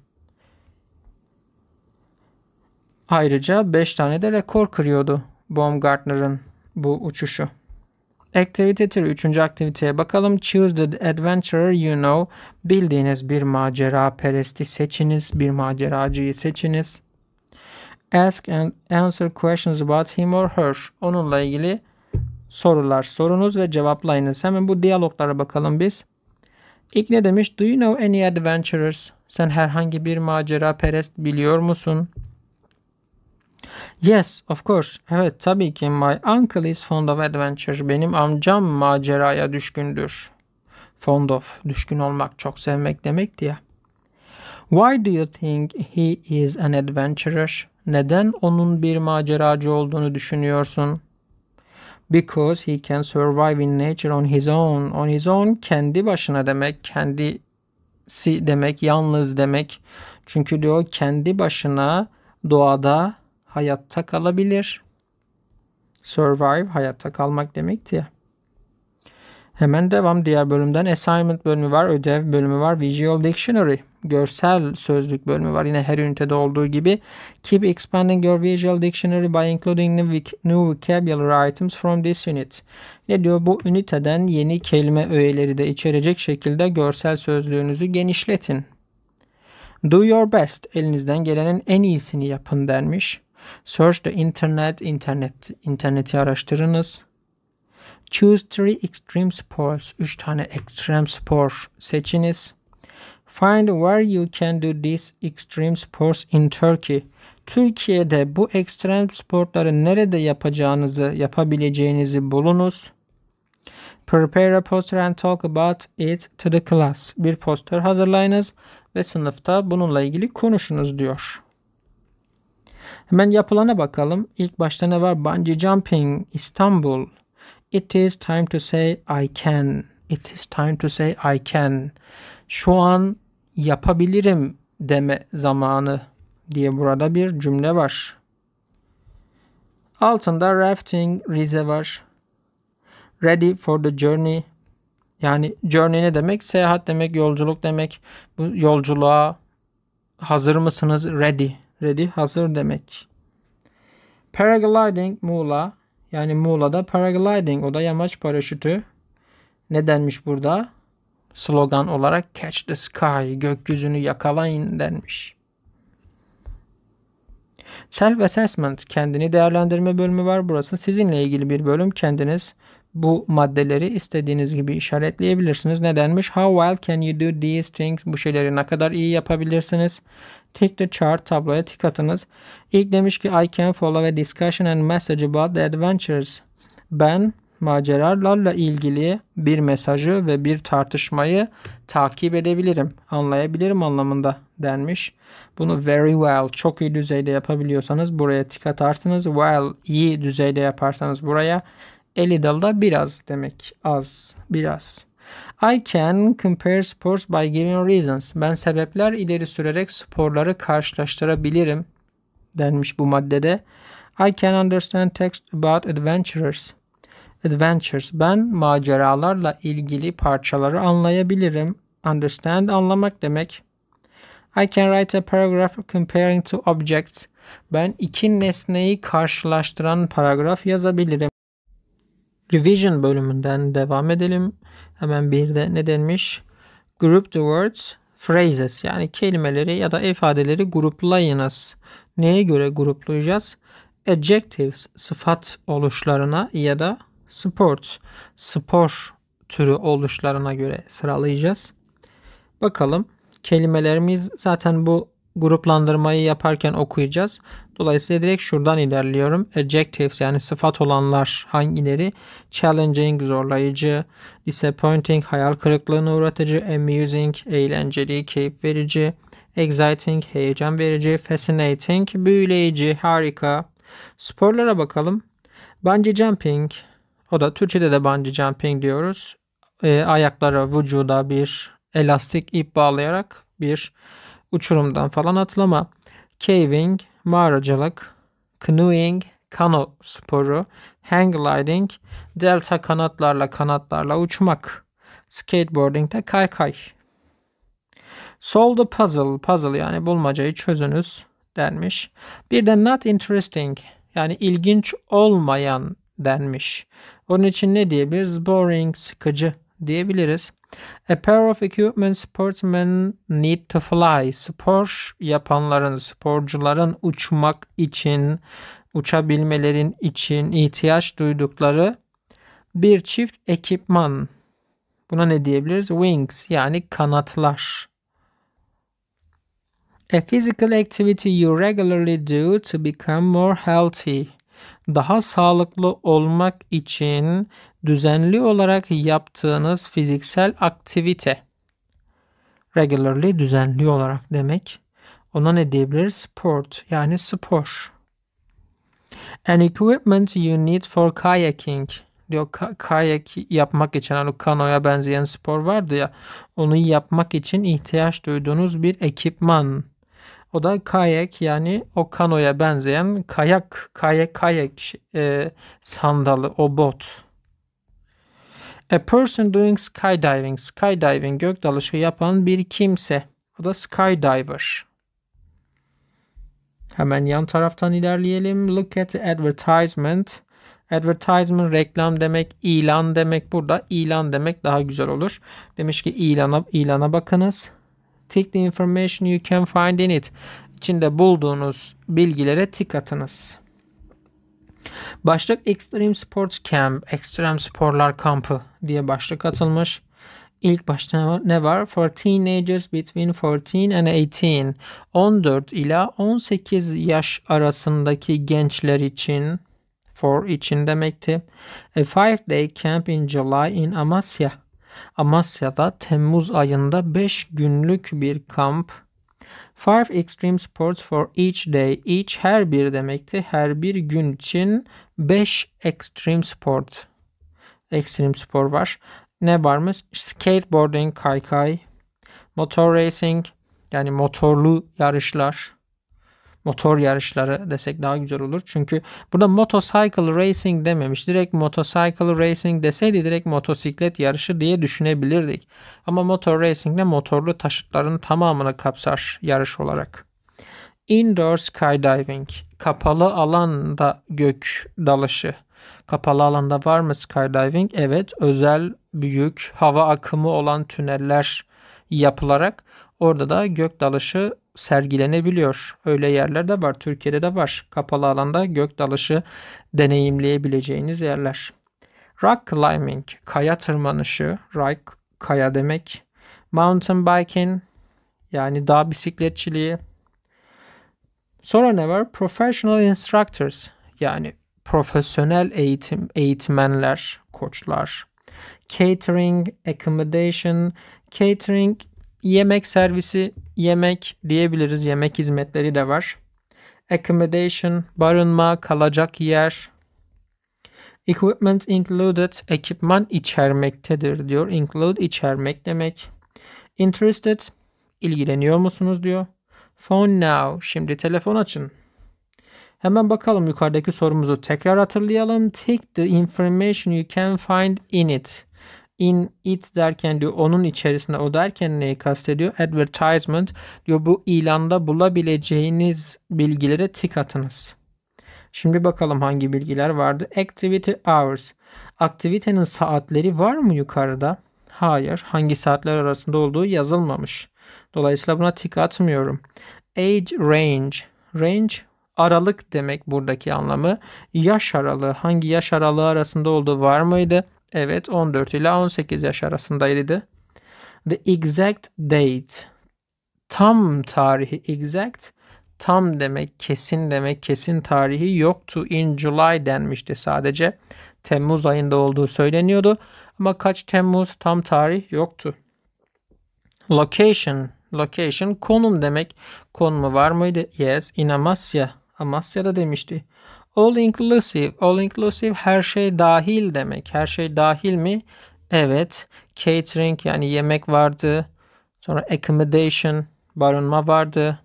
Ayrıca 5 tane de rekor kırıyordu Baumgartner'ın bu uçuşu. Aktivite türü 3. aktiviteye bakalım. Choose the adventurer you know. Bildiğiniz bir macera peresti seçiniz. Bir maceracıyı seçiniz. Ask and answer questions about him or her. Onunla ilgili sorular sorunuz ve cevaplayınız. Hemen bu diyaloglara bakalım biz. İlk ne demiş? Do you know any adventurers? Sen herhangi bir macera perest biliyor musun? Yes, of course. Evet, tabii ki. My uncle is fond of adventure. Benim amcam maceraya düşkündür. Fond of, düşkün olmak, çok sevmek demek diye. Why do you think he is an adventurer? Neden onun bir maceracı olduğunu düşünüyorsun? Because he can survive in nature on his own. On his own kendi başına demek, kendi si demek, yalnız demek. Çünkü diyor kendi başına doğada hayatta kalabilir. Survive hayatta kalmak demekti ya. Hemen devam diğer bölümden assignment bölümü var, ödev bölümü var, visual dictionary, görsel sözlük bölümü var. Yine her ünitede olduğu gibi keep expanding your visual dictionary by including new vocabulary items from this unit. Ne diyor bu üniteden yeni kelime öğeleri de içerecek şekilde görsel sözlüğünüzü genişletin. Do your best elinizden gelenin en iyisini yapın denmiş. Search the internet, internet, interneti araştırınız. Choose three extreme sports, 3 tane extreme spor seçiniz. Find where you can do these extreme sports in Turkey. Türkiye'de bu ekstrem sporları nerede yapacağınızı, yapabileceğinizi bulunuz. Prepare a poster and talk about it to the class. Bir poster hazırlayınız ve sınıfta bununla ilgili konuşunuz diyor. Hemen yapılana bakalım. İlk başta ne var? Bungee jumping İstanbul. It is time to say I can. It is time to say I can. Şu an yapabilirim deme zamanı diye burada bir cümle var. Altında rafting rize var. Ready for the journey. Yani journey ne demek? Seyahat demek, yolculuk demek. Bu yolculuğa hazır mısınız? Ready. Ready hazır demek. Paragliding Muğla. Yani Muğla'da paragliding o da yamaç paraşütü. Ne denmiş burada? Slogan olarak catch the sky gökyüzünü yakalayın denmiş. Self assessment kendini değerlendirme bölümü var burası. Sizinle ilgili bir bölüm kendiniz bu maddeleri istediğiniz gibi işaretleyebilirsiniz. Nedenmiş? How well can you do these things? Bu şeyleri ne kadar iyi yapabilirsiniz? Take the chart tabloya tık atınız. İlk demiş ki I can follow a discussion and message about the adventures. Ben maceralarla ilgili bir mesajı ve bir tartışmayı takip edebilirim, anlayabilirim anlamında denmiş. Bunu very well, çok iyi düzeyde yapabiliyorsanız buraya tık atarsınız. Well, iyi düzeyde yaparsanız buraya 50 dalda biraz demek. Az, biraz. I can compare sports by giving reasons. Ben sebepler ileri sürerek sporları karşılaştırabilirim denmiş bu maddede. I can understand text about adventurers. Adventures. Ben maceralarla ilgili parçaları anlayabilirim. Understand anlamak demek. I can write a paragraph comparing two objects. Ben iki nesneyi karşılaştıran paragraf yazabilirim revision bölümünden devam edelim. Hemen bir de ne denmiş? Group the words phrases yani kelimeleri ya da ifadeleri gruplayınız. Neye göre gruplayacağız? Adjectives sıfat oluşlarına ya da sports spor türü oluşlarına göre sıralayacağız. Bakalım kelimelerimiz zaten bu gruplandırmayı yaparken okuyacağız. Dolayısıyla direkt şuradan ilerliyorum. Adjectives yani sıfat olanlar hangileri? Challenging, zorlayıcı, disappointing, hayal kırıklığına uğratıcı, amusing, eğlenceli, keyif verici, exciting, heyecan verici, fascinating, büyüleyici, harika. Sporlara bakalım. Bungee jumping, o da Türkçe'de de bungee jumping diyoruz. E, ayaklara, vücuda bir elastik ip bağlayarak bir uçurumdan falan atlama, caving, mağaracılık, canoeing, kano sporu, hang gliding, delta kanatlarla kanatlarla uçmak, skateboarding de kaykay. Solve the puzzle, puzzle yani bulmacayı çözünüz denmiş. Bir de not interesting yani ilginç olmayan denmiş. Onun için ne diyebiliriz? Boring, sıkıcı diyebiliriz. A pair of equipment sportsmen need to fly. Spor yapanların, sporcuların uçmak için, uçabilmelerin için ihtiyaç duydukları bir çift ekipman. Buna ne diyebiliriz? Wings yani kanatlar. A physical activity you regularly do to become more healthy. Daha sağlıklı olmak için düzenli olarak yaptığınız fiziksel aktivite. Regularly düzenli olarak demek. Ona ne diyebiliriz? Sport yani spor. An equipment you need for kayaking diyor kayak yapmak için hani kanoya benzeyen spor vardı ya onu yapmak için ihtiyaç duyduğunuz bir ekipman. O da kayak yani o kanoya benzeyen kayak, kayak, kayak e, sandalı, o bot. A person doing skydiving. Skydiving gök dalışı yapan bir kimse. O da skydiver. Hemen yan taraftan ilerleyelim. Look at the advertisement. Advertisement reklam demek, ilan demek. Burada ilan demek daha güzel olur. Demiş ki ilana, ilana bakınız. Tick the information you can find in it. İçinde bulduğunuz bilgilere tik atınız. Başlık Extreme Sports Camp, Extreme Sporlar Kampı diye başlık atılmış. İlk başta ne var? For teenagers between 14 and 18. 14 ila 18 yaş arasındaki gençler için for için demekti. A five day camp in July in Amasya. Amasya'da Temmuz ayında 5 günlük bir kamp Five extreme sports for each day. Each her bir demekti. Her bir gün için 5 extreme sport. Extreme spor var. Ne varmış? Skateboarding, kaykay, motor racing yani motorlu yarışlar, motor yarışları desek daha güzel olur. Çünkü burada motorcycle racing dememiş. Direkt motorcycle racing deseydi direkt motosiklet yarışı diye düşünebilirdik. Ama motor racing de motorlu taşıtların tamamını kapsar yarış olarak. Indoor skydiving kapalı alanda gök dalışı. Kapalı alanda var mı skydiving? Evet, özel büyük hava akımı olan tüneller yapılarak orada da gök dalışı sergilenebiliyor. Öyle yerler de var. Türkiye'de de var. Kapalı alanda gök dalışı deneyimleyebileceğiniz yerler. Rock climbing, kaya tırmanışı, rock kaya demek. Mountain biking, yani dağ bisikletçiliği. Sonra ne var? Professional instructors, yani profesyonel eğitim eğitmenler, koçlar. Catering, accommodation. Catering Yemek servisi, yemek diyebiliriz. Yemek hizmetleri de var. Accommodation, barınma, kalacak yer. Equipment included, ekipman içermektedir diyor. Include içermek demek. Interested, ilgileniyor musunuz diyor. Phone now, şimdi telefon açın. Hemen bakalım yukarıdaki sorumuzu tekrar hatırlayalım. Take the information you can find in it in it derken diyor onun içerisinde o derken neyi kastediyor? Advertisement diyor bu ilanda bulabileceğiniz bilgilere tik atınız. Şimdi bakalım hangi bilgiler vardı. Activity hours. Aktivitenin saatleri var mı yukarıda? Hayır. Hangi saatler arasında olduğu yazılmamış. Dolayısıyla buna tik atmıyorum. Age range. Range aralık demek buradaki anlamı. Yaş aralığı. Hangi yaş aralığı arasında olduğu var mıydı? Evet 14 ila 18 yaş arasındaydı. The exact date. Tam tarihi exact. Tam demek kesin demek kesin tarihi yoktu in July denmişti sadece. Temmuz ayında olduğu söyleniyordu. Ama kaç Temmuz tam tarih yoktu. Location. Location konum demek. Konumu var mıydı? Yes. In Amasya. Amasya'da demişti. All inclusive. All inclusive her şey dahil demek. Her şey dahil mi? Evet. Catering yani yemek vardı. Sonra accommodation barınma vardı.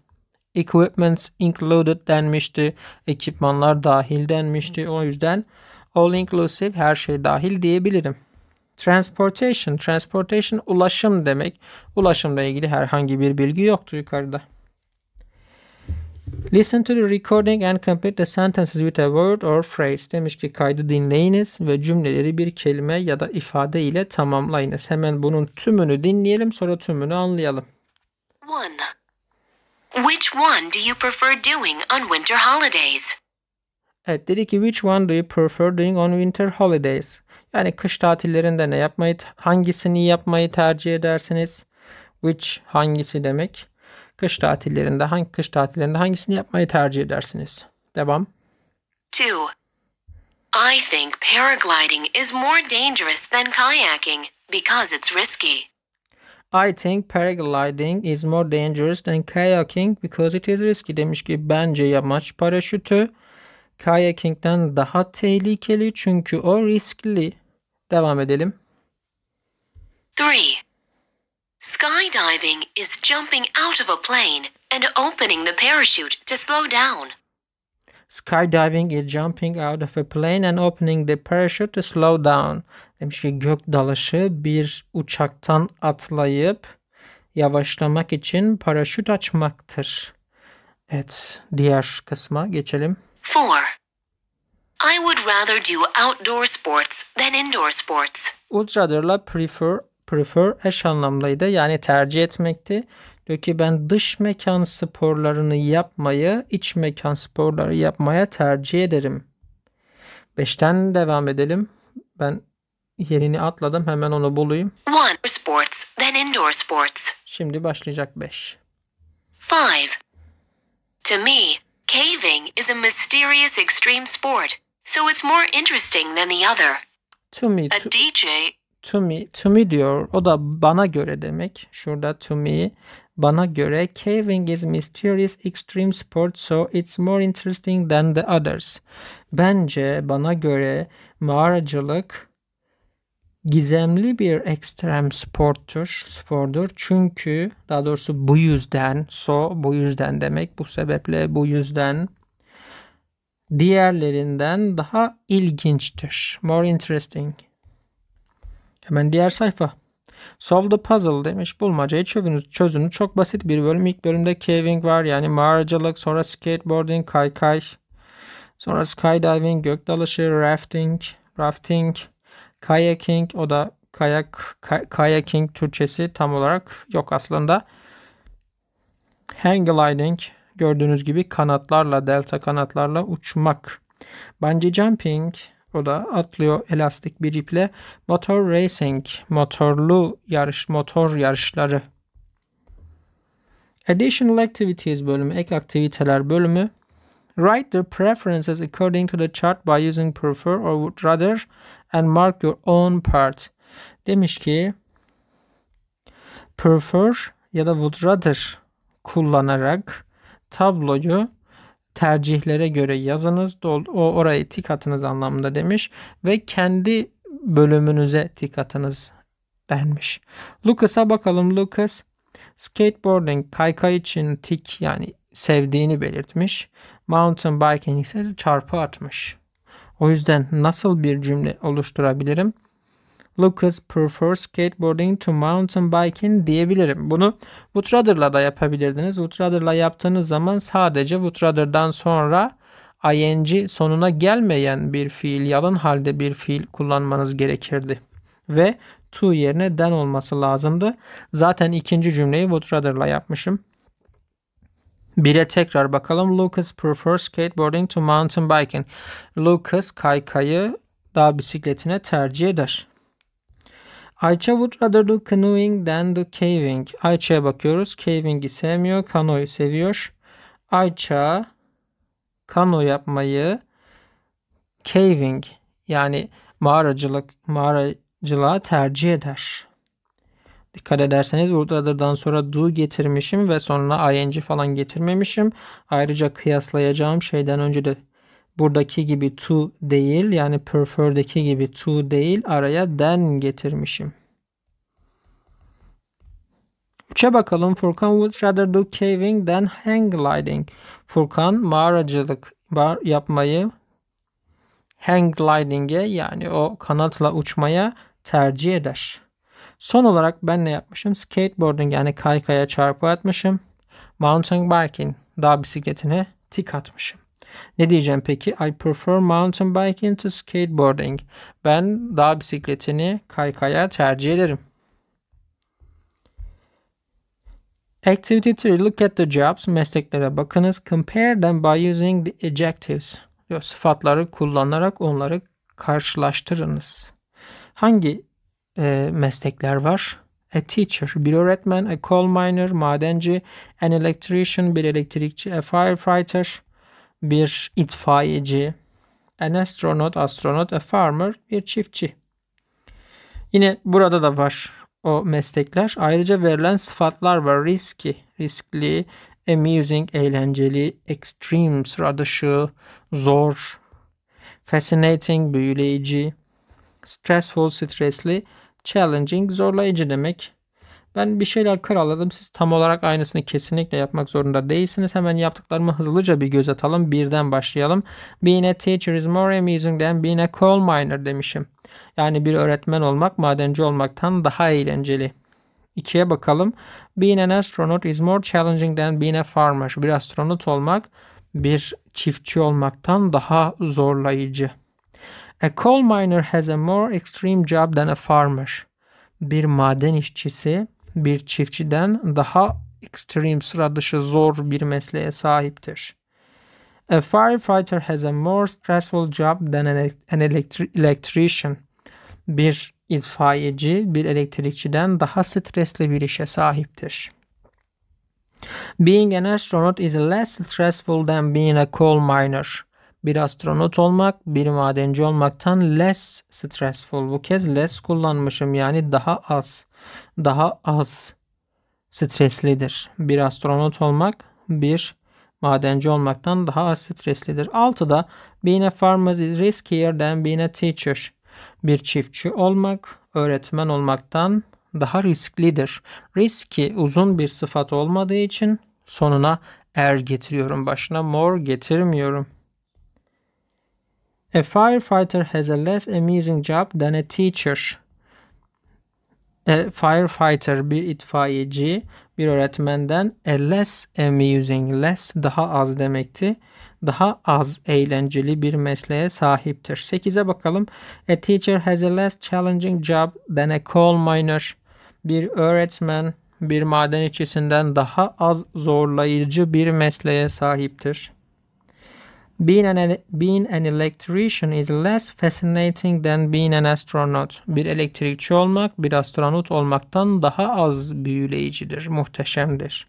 Equipments included denmişti. Ekipmanlar dahil denmişti. O yüzden all inclusive her şey dahil diyebilirim. Transportation. Transportation ulaşım demek. Ulaşımla ilgili herhangi bir bilgi yoktu yukarıda. Listen to the recording and complete the sentences with a word or phrase. Demiş ki kaydı dinleyiniz ve cümleleri bir kelime ya da ifade ile tamamlayınız. Hemen bunun tümünü dinleyelim sonra tümünü anlayalım. One. Which one do you prefer doing on winter holidays? Evet dedi ki which one do you prefer doing on winter holidays? Yani kış tatillerinde ne yapmayı, hangisini yapmayı tercih edersiniz? Which hangisi demek? Kış tatillerinde hangi kış tatillerinde hangisini yapmayı tercih edersiniz? Devam. 2. I think paragliding is more dangerous than kayaking because it's risky. I think paragliding is more dangerous than kayaking because it is risky demiş ki bence yamaç paraşütü kayakingden daha tehlikeli çünkü o riskli. Devam edelim. 3. Skydiving is jumping out of a plane and opening the parachute to slow down. Skydiving is jumping out of a plane and opening the parachute to slow down. Demiş ki gök dalışı bir uçaktan atlayıp yavaşlamak için paraşüt açmaktır. Evet, diğer kısma geçelim. 4. I would rather do outdoor sports than indoor sports. Would rather'la prefer prefer eş anlamlıydı. Yani tercih etmekti. Diyor ki ben dış mekan sporlarını yapmayı iç mekan sporları yapmaya tercih ederim. Beşten devam edelim. Ben yerini atladım hemen onu bulayım. One sports, then indoor sports. Şimdi başlayacak beş. Five. To me, caving is a mysterious extreme sport, so it's more interesting than the other. To me, to... a DJ to me, to me diyor. O da bana göre demek. Şurada to me bana göre caving is mysterious extreme sport so it's more interesting than the others. Bence bana göre mağaracılık gizemli bir ekstrem sporttur, spordur. Çünkü daha doğrusu bu yüzden, so bu yüzden demek, bu sebeple bu yüzden diğerlerinden daha ilginçtir. More interesting. Hemen diğer sayfa. Solve the puzzle demiş. Bulmacayı çözünüz. Çözünüz çok basit bir bölüm. İlk bölümde caving var yani mağaracılık, sonra skateboarding, kaykay, sonra skydiving, gök dalışı, rafting, rafting, kayaking o da kayak kayaking Türkçesi tam olarak yok aslında. Hang gliding gördüğünüz gibi kanatlarla delta kanatlarla uçmak. Bungee jumping o da atlıyor elastik bir iple. Motor racing, motorlu yarış, motor yarışları. Additional activities bölümü, ek aktiviteler bölümü. Write the preferences according to the chart by using prefer or would rather and mark your own part. Demiş ki prefer ya da would rather kullanarak tabloyu tercihlere göre yazınız. O orayı tik atınız anlamında demiş ve kendi bölümünüze tik atınız denmiş. Lucas'a bakalım. Lucas skateboarding kaykay için tik yani sevdiğini belirtmiş. Mountain biking ise çarpı atmış. O yüzden nasıl bir cümle oluşturabilirim? Lucas prefers skateboarding to mountain biking diyebilirim. Bunu Woodrudder'la da yapabilirdiniz. Woodrudder'la yaptığınız zaman sadece Woodrudder'dan sonra ing sonuna gelmeyen bir fiil, yalın halde bir fiil kullanmanız gerekirdi. Ve to yerine den olması lazımdı. Zaten ikinci cümleyi Woodrudder'la yapmışım. Bire tekrar bakalım. Lucas prefers skateboarding to mountain biking. Lucas kaykayı dağ bisikletine tercih eder. Ayça would rather do canoeing than do caving. Ayça'ya bakıyoruz. Caving'i sevmiyor. Kanoyu seviyor. Ayça kano yapmayı caving yani mağaracılık mağaracılığa tercih eder. Dikkat ederseniz would rather'dan sonra do getirmişim ve sonra ing falan getirmemişim. Ayrıca kıyaslayacağım şeyden önce de buradaki gibi to değil yani prefer'deki gibi to değil araya den getirmişim. 3'e bakalım. Furkan would rather do caving than hang gliding. Furkan mağaracılık yapmayı hang gliding'e yani o kanatla uçmaya tercih eder. Son olarak ben ne yapmışım? Skateboarding yani kaykaya çarpı atmışım. Mountain biking dağ bisikletine tik atmışım. Ne diyeceğim peki? I prefer mountain biking to skateboarding. Ben dağ bisikletini kaykaya tercih ederim. Activity 3. Look at the jobs. Mesleklere bakınız. Compare them by using the adjectives. Diyor, sıfatları kullanarak onları karşılaştırınız. Hangi e, meslekler var? A teacher, bir öğretmen, a coal miner, madenci, an electrician, bir elektrikçi, a firefighter, bir itfaiyeci, an astronot, astronot, a farmer, bir çiftçi. Yine burada da var o meslekler. Ayrıca verilen sıfatlar var. riski, riskli, amusing, eğlenceli, extreme, sıra dışı, zor, fascinating, büyüleyici, stressful, stresli, challenging, zorlayıcı demek. Ben bir şeyler karaladım. Siz tam olarak aynısını kesinlikle yapmak zorunda değilsiniz. Hemen yaptıklarımı hızlıca bir göz atalım. Birden başlayalım. Being a teacher is more amusing than being a coal miner demişim. Yani bir öğretmen olmak madenci olmaktan daha eğlenceli. İkiye bakalım. Being an astronaut is more challenging than being a farmer. Bir astronot olmak bir çiftçi olmaktan daha zorlayıcı. A coal miner has a more extreme job than a farmer. Bir maden işçisi bir çiftçiden daha extreme sıra dışı zor bir mesleğe sahiptir. A firefighter has a more stressful job than an electrician. Bir itfaiyeci bir elektrikçiden daha stresli bir işe sahiptir. Being an astronaut is less stressful than being a coal miner. Bir astronot olmak, bir madenci olmaktan less stressful. Bu kez less kullanmışım yani daha az daha az streslidir. Bir astronot olmak bir madenci olmaktan daha az streslidir. 6'da being a farmer is riskier than being a teacher. Bir çiftçi olmak öğretmen olmaktan daha risklidir. Riski uzun bir sıfat olmadığı için sonuna er getiriyorum. Başına more getirmiyorum. A firefighter has a less amusing job than a teacher. E, firefighter bir itfaiyeci bir öğretmenden a e, less amusing e, less daha az demekti. Daha az eğlenceli bir mesleğe sahiptir. 8'e bakalım. A teacher has a less challenging job than a coal miner. Bir öğretmen bir maden içisinden daha az zorlayıcı bir mesleğe sahiptir. Being an, being an electrician is less fascinating than being an astronaut. Bir elektrikçi olmak bir astronot olmaktan daha az büyüleyicidir, muhteşemdir.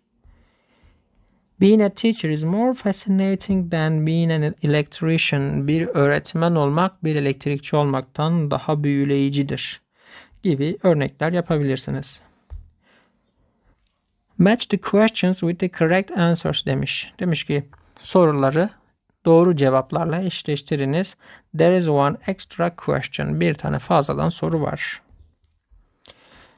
Being a teacher is more fascinating than being an electrician. Bir öğretmen olmak bir elektrikçi olmaktan daha büyüleyicidir gibi örnekler yapabilirsiniz. Match the questions with the correct answers demiş. Demiş ki soruları doğru cevaplarla eşleştiriniz. There is one extra question. Bir tane fazladan soru var.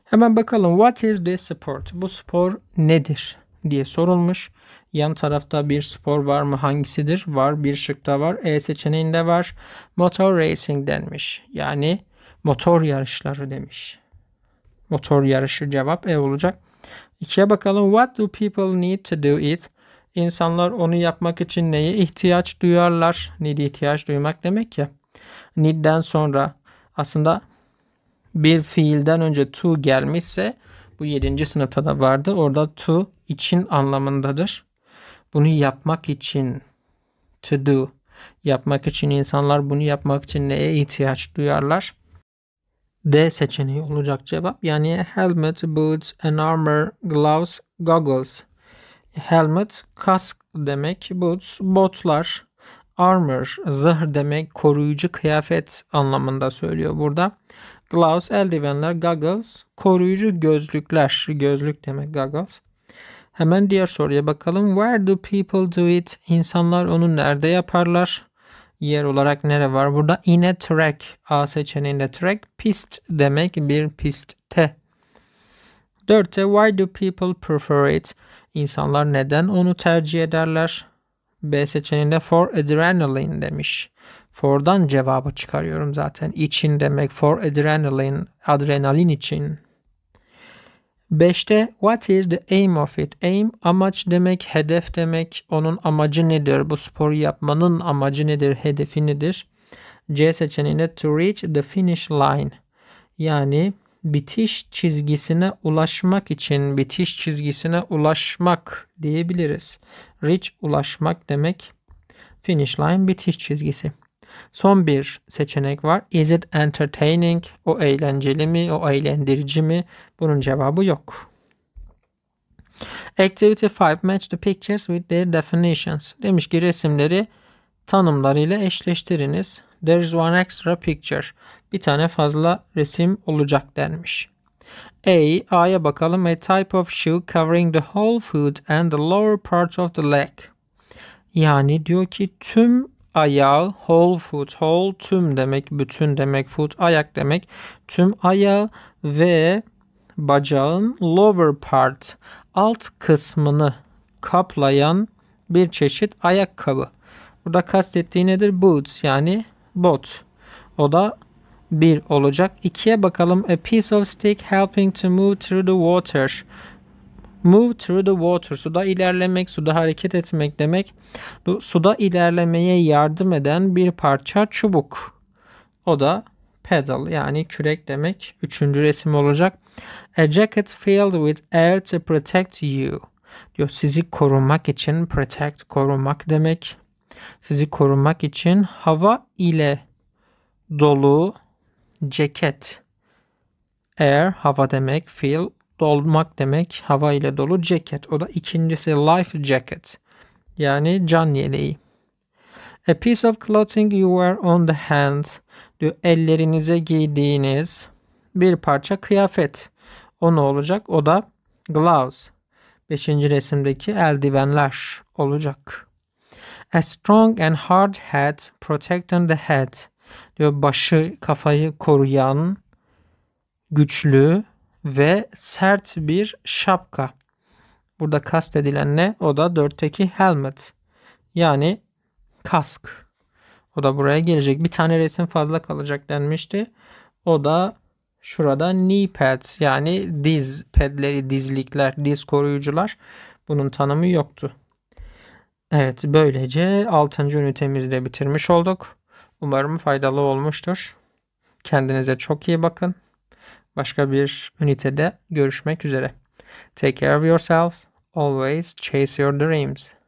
Hemen bakalım what is this sport? Bu spor nedir diye sorulmuş. Yan tarafta bir spor var mı? Hangisidir? Var. Bir şıkta var. E seçeneğinde var. Motor racing denmiş. Yani motor yarışları demiş. Motor yarışı cevap E olacak. İkiye bakalım. What do people need to do it? İnsanlar onu yapmak için neye ihtiyaç duyarlar? Need ihtiyaç duymak demek ya? Need'den sonra aslında bir fiilden önce to gelmişse bu 7. sınıfta da vardı. Orada to için anlamındadır. Bunu yapmak için to do yapmak için insanlar bunu yapmak için neye ihtiyaç duyarlar? D seçeneği olacak cevap. Yani helmet, boots, an armor, gloves, goggles helmet kask demek, boots botlar, armor zırh demek, koruyucu kıyafet anlamında söylüyor burada. Gloves eldivenler, goggles, koruyucu gözlükler, gözlük demek goggles. Hemen diğer soruya bakalım. Where do people do it? İnsanlar onu nerede yaparlar? Yer olarak nere var? Burada in a track. A seçeneğinde track. Pist demek bir pistte. Dörtte why do people prefer it? İnsanlar neden onu tercih ederler? B seçeneğinde for adrenaline demiş. For'dan cevabı çıkarıyorum zaten. İçin demek for adrenaline, adrenalin için. 5'te what is the aim of it? Aim amaç demek, hedef demek. Onun amacı nedir? Bu sporu yapmanın amacı nedir? Hedefi nedir? C seçeneğinde to reach the finish line. Yani bitiş çizgisine ulaşmak için bitiş çizgisine ulaşmak diyebiliriz. Reach ulaşmak demek. Finish line bitiş çizgisi. Son bir seçenek var. Is it entertaining? O eğlenceli mi? O eğlendirici mi? Bunun cevabı yok. Activity 5 match the pictures with their definitions. Demiş ki resimleri tanımlarıyla eşleştiriniz. There is one extra picture bir tane fazla resim olacak denmiş. A. A'ya bakalım. A type of shoe covering the whole foot and the lower part of the leg. Yani diyor ki tüm ayağı whole foot. Whole tüm demek, bütün demek, foot ayak demek. Tüm ayağı ve bacağın lower part alt kısmını kaplayan bir çeşit ayakkabı. Burada kastettiği nedir? Boots yani bot. O da 1 olacak. 2'ye bakalım. A piece of stick helping to move through the water. Move through the water. Suda ilerlemek, suda hareket etmek demek. Suda ilerlemeye yardım eden bir parça çubuk. O da pedal yani kürek demek. Üçüncü resim olacak. A jacket filled with air to protect you. Diyor sizi korumak için protect korumak demek. Sizi korumak için hava ile dolu ceket. Air hava demek, fill dolmak demek, hava ile dolu ceket. O da ikincisi life jacket. Yani can yeleği. A piece of clothing you wear on the hand. Diyor, ellerinize giydiğiniz bir parça kıyafet. O ne olacak? O da gloves. Beşinci resimdeki eldivenler olacak. A strong and hard hat protecting the head başı kafayı koruyan güçlü ve sert bir şapka. Burada kastedilen ne? O da dörtteki helmet. Yani kask. O da buraya gelecek. Bir tane resim fazla kalacak denmişti. O da şurada knee pads yani diz pedleri, dizlikler, diz koruyucular. Bunun tanımı yoktu. Evet böylece 6. ünitemizi de bitirmiş olduk. Umarım faydalı olmuştur. Kendinize çok iyi bakın. Başka bir ünitede görüşmek üzere. Take care of yourselves. Always chase your dreams.